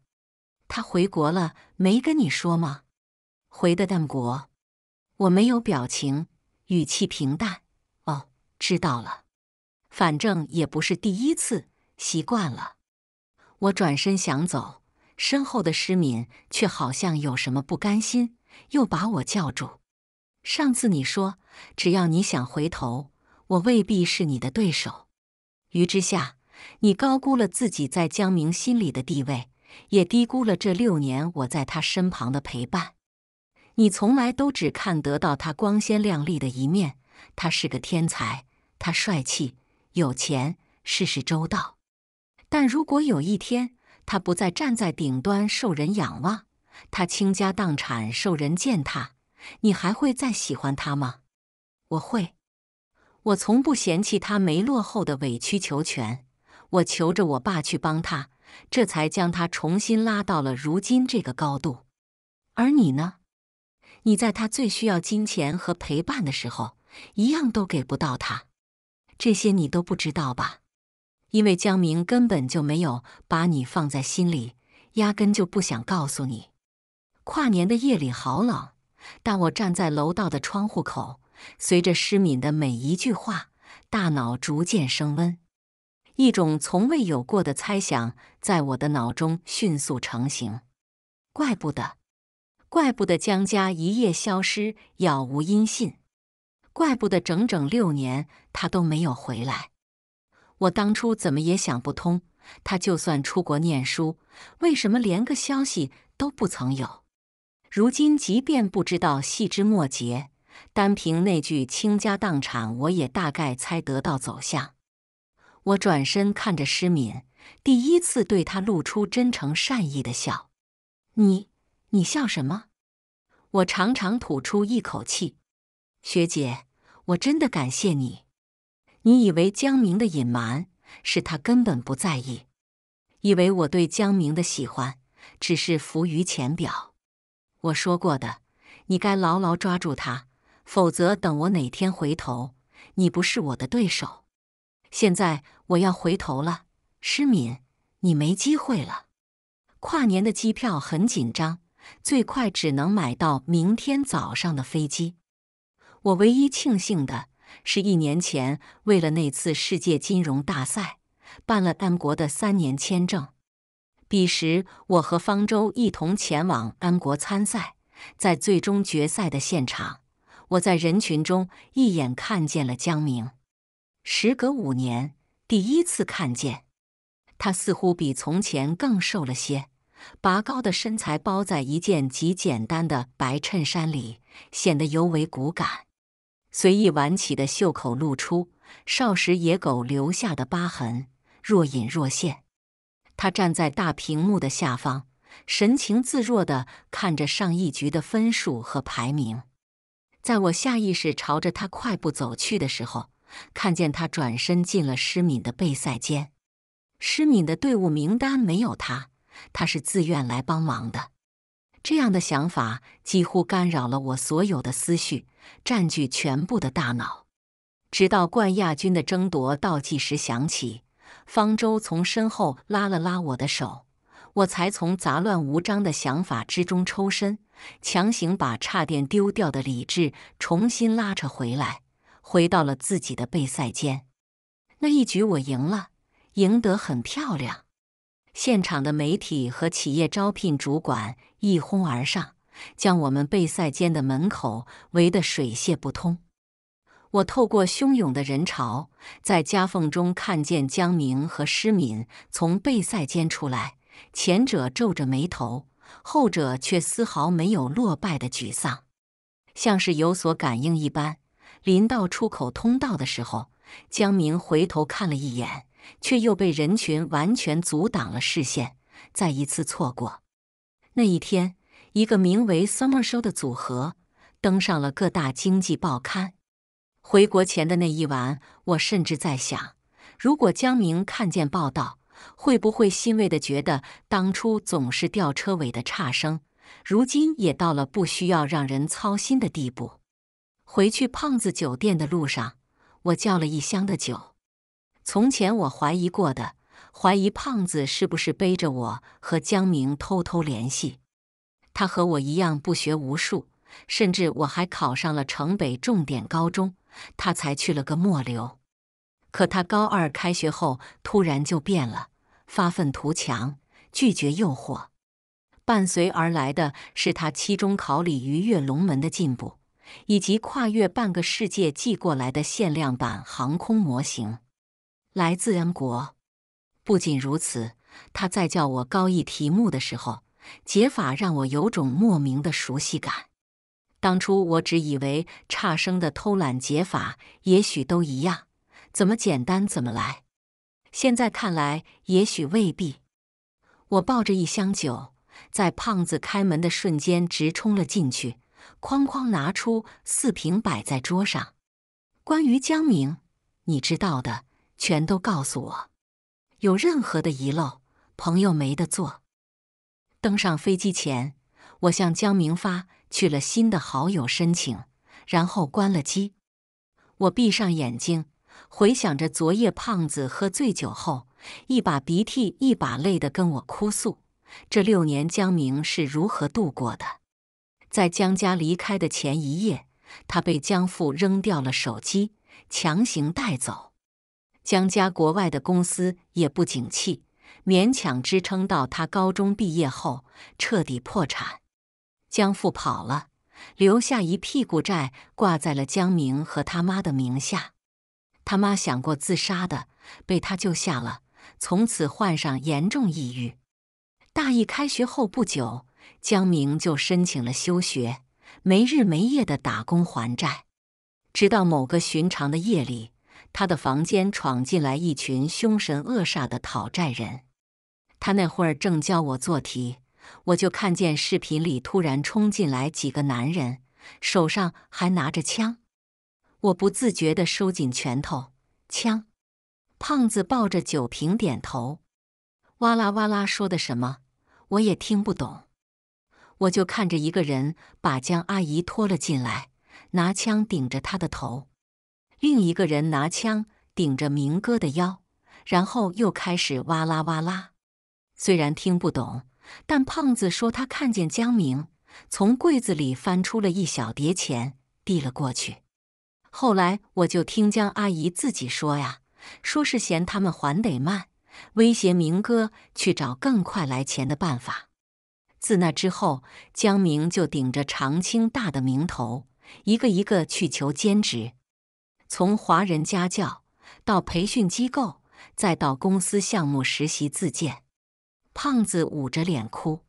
他回国了，没跟你说吗？回的淡国？我没有表情，语气平淡。哦，知道了，反正也不是第一次，习惯了。我转身想走，身后的施敏却好像有什么不甘心，又把我叫住。上次你说，只要你想回头，我未必是你的对手。于之下，你高估了自己在江明心里的地位。也低估了这六年我在他身旁的陪伴。你从来都只看得到他光鲜亮丽的一面。他是个天才，他帅气、有钱、事事周到。但如果有一天他不再站在顶端受人仰望，他倾家荡产受人践踏，你还会再喜欢他吗？我会。我从不嫌弃他没落后的委曲求全。我求着我爸去帮他。这才将他重新拉到了如今这个高度，而你呢？你在他最需要金钱和陪伴的时候，一样都给不到他。这些你都不知道吧？因为江明根本就没有把你放在心里，压根就不想告诉你。跨年的夜里好冷，但我站在楼道的窗户口，随着施敏的每一句话，大脑逐渐升温。一种从未有过的猜想在我的脑中迅速成型。怪不得，怪不得江家一夜消失，杳无音信。怪不得整整六年他都没有回来。我当初怎么也想不通，他就算出国念书，为什么连个消息都不曾有？如今即便不知道细枝末节，单凭那句“倾家荡产”，我也大概猜得到走向。我转身看着诗敏，第一次对他露出真诚善意的笑。你，你笑什么？我长长吐出一口气。学姐，我真的感谢你。你以为江明的隐瞒是他根本不在意？以为我对江明的喜欢只是浮于浅表？我说过的，你该牢牢抓住他，否则等我哪天回头，你不是我的对手。现在我要回头了，诗敏，你没机会了。跨年的机票很紧张，最快只能买到明天早上的飞机。我唯一庆幸的，是一年前为了那次世界金融大赛，办了安国的三年签证。彼时，我和方舟一同前往安国参赛，在最终决赛的现场，我在人群中一眼看见了江明。时隔五年，第一次看见他，似乎比从前更瘦了些。拔高的身材包在一件极简单的白衬衫里，显得尤为骨感。随意挽起的袖口露出少时野狗留下的疤痕，若隐若现。他站在大屏幕的下方，神情自若地看着上一局的分数和排名。在我下意识朝着他快步走去的时候，看见他转身进了施敏的备赛间，施敏的队伍名单没有他，他是自愿来帮忙的。这样的想法几乎干扰了我所有的思绪，占据全部的大脑。直到冠亚军的争夺倒计时响起，方舟从身后拉了拉我的手，我才从杂乱无章的想法之中抽身，强行把差点丢掉的理智重新拉扯回来。回到了自己的备赛间，那一局我赢了，赢得很漂亮。现场的媒体和企业招聘主管一哄而上，将我们备赛间的门口围得水泄不通。我透过汹涌的人潮，在夹缝中看见江明和施敏从备赛间出来，前者皱着眉头，后者却丝毫没有落败的沮丧，像是有所感应一般。临到出口通道的时候，江明回头看了一眼，却又被人群完全阻挡了视线，再一次错过。那一天，一个名为 Summer Show 的组合登上了各大经济报刊。回国前的那一晚，我甚至在想，如果江明看见报道，会不会欣慰的觉得，当初总是吊车尾的差生，如今也到了不需要让人操心的地步。回去胖子酒店的路上，我叫了一箱的酒。从前我怀疑过的，怀疑胖子是不是背着我和江明偷偷联系。他和我一样不学无术，甚至我还考上了城北重点高中，他才去了个末流。可他高二开学后突然就变了，发愤图强，拒绝诱惑，伴随而来的是他期中考里鱼跃龙门的进步。以及跨越半个世界寄过来的限量版航空模型，来自 M 国。不仅如此，他在叫我高一题目的时候，解法让我有种莫名的熟悉感。当初我只以为差生的偷懒解法也许都一样，怎么简单怎么来。现在看来，也许未必。我抱着一箱酒，在胖子开门的瞬间直冲了进去。哐哐拿出四瓶，摆在桌上。关于江明，你知道的全都告诉我。有任何的遗漏，朋友没得做。登上飞机前，我向江明发去了新的好友申请，然后关了机。我闭上眼睛，回想着昨夜胖子喝醉酒后，一把鼻涕一把泪的跟我哭诉，这六年江明是如何度过的。在江家离开的前一夜，他被江父扔掉了手机，强行带走。江家国外的公司也不景气，勉强支撑到他高中毕业后，彻底破产。江父跑了，留下一屁股债挂在了江明和他妈的名下。他妈想过自杀的，被他救下了，从此患上严重抑郁。大一开学后不久。江明就申请了休学，没日没夜的打工还债，直到某个寻常的夜里，他的房间闯进来一群凶神恶煞的讨债人。他那会儿正教我做题，我就看见视频里突然冲进来几个男人，手上还拿着枪。我不自觉的收紧拳头。枪，胖子抱着酒瓶点头，哇啦哇啦说的什么，我也听不懂。我就看着一个人把江阿姨拖了进来，拿枪顶着她的头，另一个人拿枪顶着明哥的腰，然后又开始哇啦哇啦。虽然听不懂，但胖子说他看见江明从柜子里翻出了一小叠钱，递了过去。后来我就听江阿姨自己说呀，说是嫌他们还得慢，威胁明哥去找更快来钱的办法。自那之后，江明就顶着长青大的名头，一个一个去求兼职，从华人家教到培训机构，再到公司项目实习自荐。胖子捂着脸哭，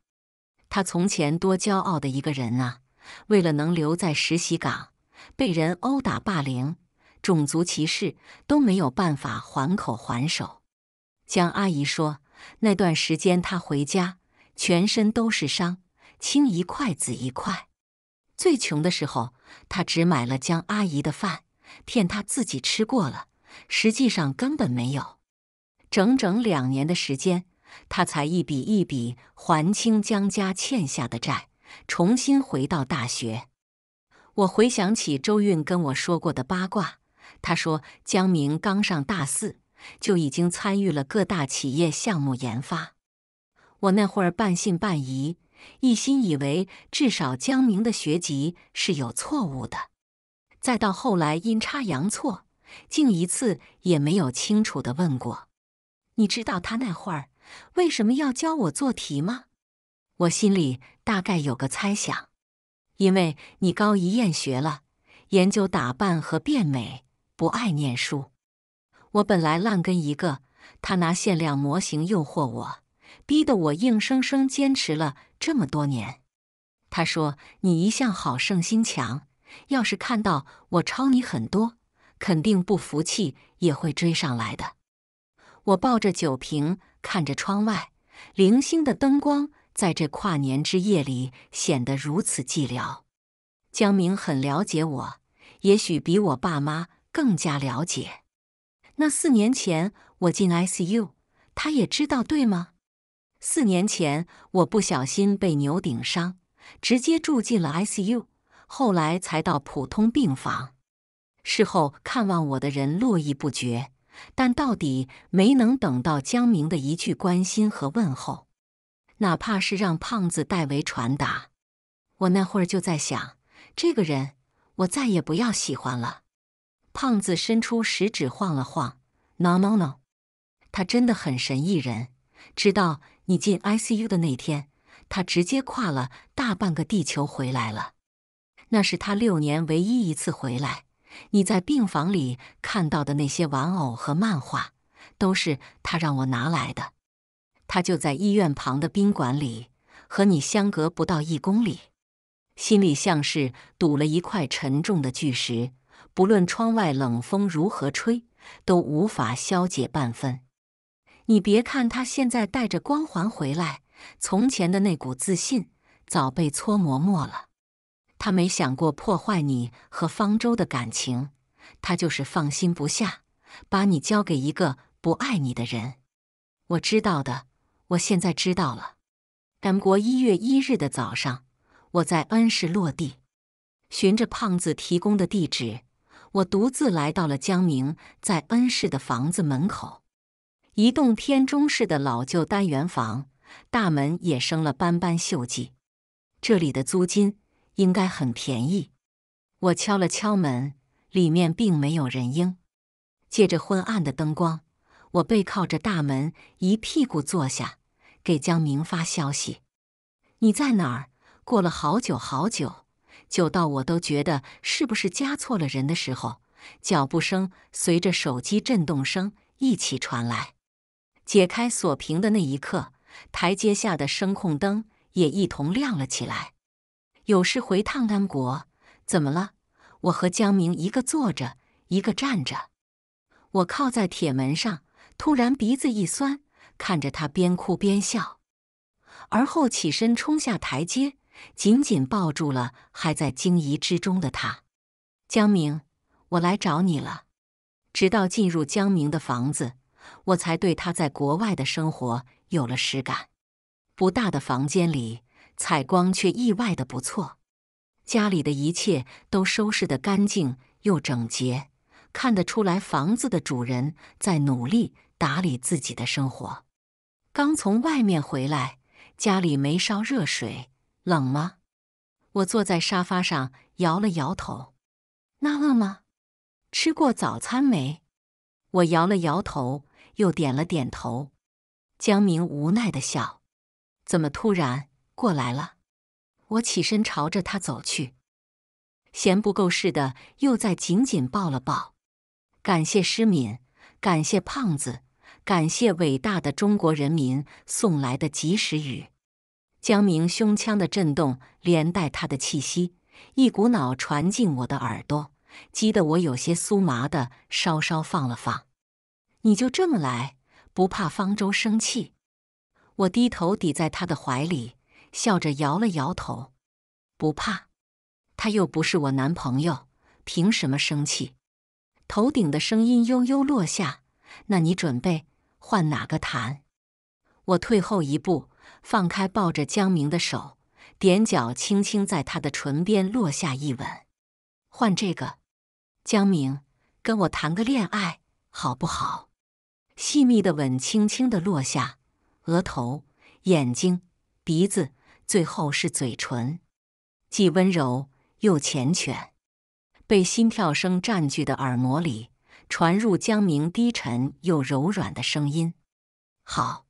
他从前多骄傲的一个人啊！为了能留在实习岗，被人殴打、霸凌、种族歧视都没有办法还口还手。江阿姨说，那段时间他回家。全身都是伤，青一块紫一块。最穷的时候，他只买了江阿姨的饭，骗他自己吃过了，实际上根本没有。整整两年的时间，他才一笔一笔还清江家欠下的债，重新回到大学。我回想起周韵跟我说过的八卦，他说江明刚上大四，就已经参与了各大企业项目研发。我那会儿半信半疑，一心以为至少江明的学籍是有错误的。再到后来阴差阳错，竟一次也没有清楚的问过。你知道他那会儿为什么要教我做题吗？我心里大概有个猜想：因为你高一厌学了，研究打扮和变美，不爱念书。我本来烂根一个，他拿限量模型诱惑我。逼得我硬生生坚持了这么多年。他说：“你一向好胜心强，要是看到我超你很多，肯定不服气，也会追上来的。”我抱着酒瓶，看着窗外零星的灯光，在这跨年之夜里显得如此寂寥。江明很了解我，也许比我爸妈更加了解。那四年前我进 i c U，他也知道对吗？四年前，我不小心被牛顶伤，直接住进了 I C U，后来才到普通病房。事后看望我的人络绎不绝，但到底没能等到江明的一句关心和问候，哪怕是让胖子代为传达。我那会儿就在想，这个人我再也不要喜欢了。胖子伸出食指晃了晃，“no no no”，他真的很神异人，知道。你进 ICU 的那天，他直接跨了大半个地球回来了。那是他六年唯一一次回来。你在病房里看到的那些玩偶和漫画，都是他让我拿来的。他就在医院旁的宾馆里，和你相隔不到一公里。心里像是堵了一块沉重的巨石，不论窗外冷风如何吹，都无法消解半分。你别看他现在带着光环回来，从前的那股自信早被搓磨没了。他没想过破坏你和方舟的感情，他就是放心不下，把你交给一个不爱你的人。我知道的，我现在知道了。M 国一月一日的早上，我在恩市落地，循着胖子提供的地址，我独自来到了江明在恩市的房子门口。一栋偏中式的老旧单元房，大门也生了斑斑锈迹。这里的租金应该很便宜。我敲了敲门，里面并没有人应。借着昏暗的灯光，我背靠着大门一屁股坐下，给江明发消息：“你在哪儿？”过了好久好久，久到我都觉得是不是加错了人的时候，脚步声随着手机震动声一起传来。解开锁屏的那一刻，台阶下的声控灯也一同亮了起来。有事回趟安国？怎么了？我和江明一个坐着，一个站着。我靠在铁门上，突然鼻子一酸，看着他边哭边笑，而后起身冲下台阶，紧紧抱住了还在惊疑之中的他。江明，我来找你了。直到进入江明的房子。我才对他在国外的生活有了实感。不大的房间里，采光却意外的不错。家里的一切都收拾得干净又整洁，看得出来房子的主人在努力打理自己的生活。刚从外面回来，家里没烧热水，冷吗？我坐在沙发上摇了摇头。那饿吗？吃过早餐没？我摇了摇头。又点了点头，江明无奈的笑：“怎么突然过来了？”我起身朝着他走去，嫌不够似的，又再紧紧抱了抱。感谢施敏，感谢胖子，感谢伟大的中国人民送来的及时雨。江明胸腔的震动连带他的气息，一股脑传进我的耳朵，激得我有些酥麻的，稍稍放了放。你就这么来，不怕方舟生气？我低头抵在他的怀里，笑着摇了摇头，不怕，他又不是我男朋友，凭什么生气？头顶的声音悠悠落下，那你准备换哪个谈？”我退后一步，放开抱着江明的手，踮脚轻轻在他的唇边落下一吻，换这个，江明，跟我谈个恋爱好不好？细密的吻轻轻地落下，额头、眼睛、鼻子，最后是嘴唇，既温柔又缱绻。被心跳声占据的耳膜里，传入江明低沉又柔软的声音：“好。”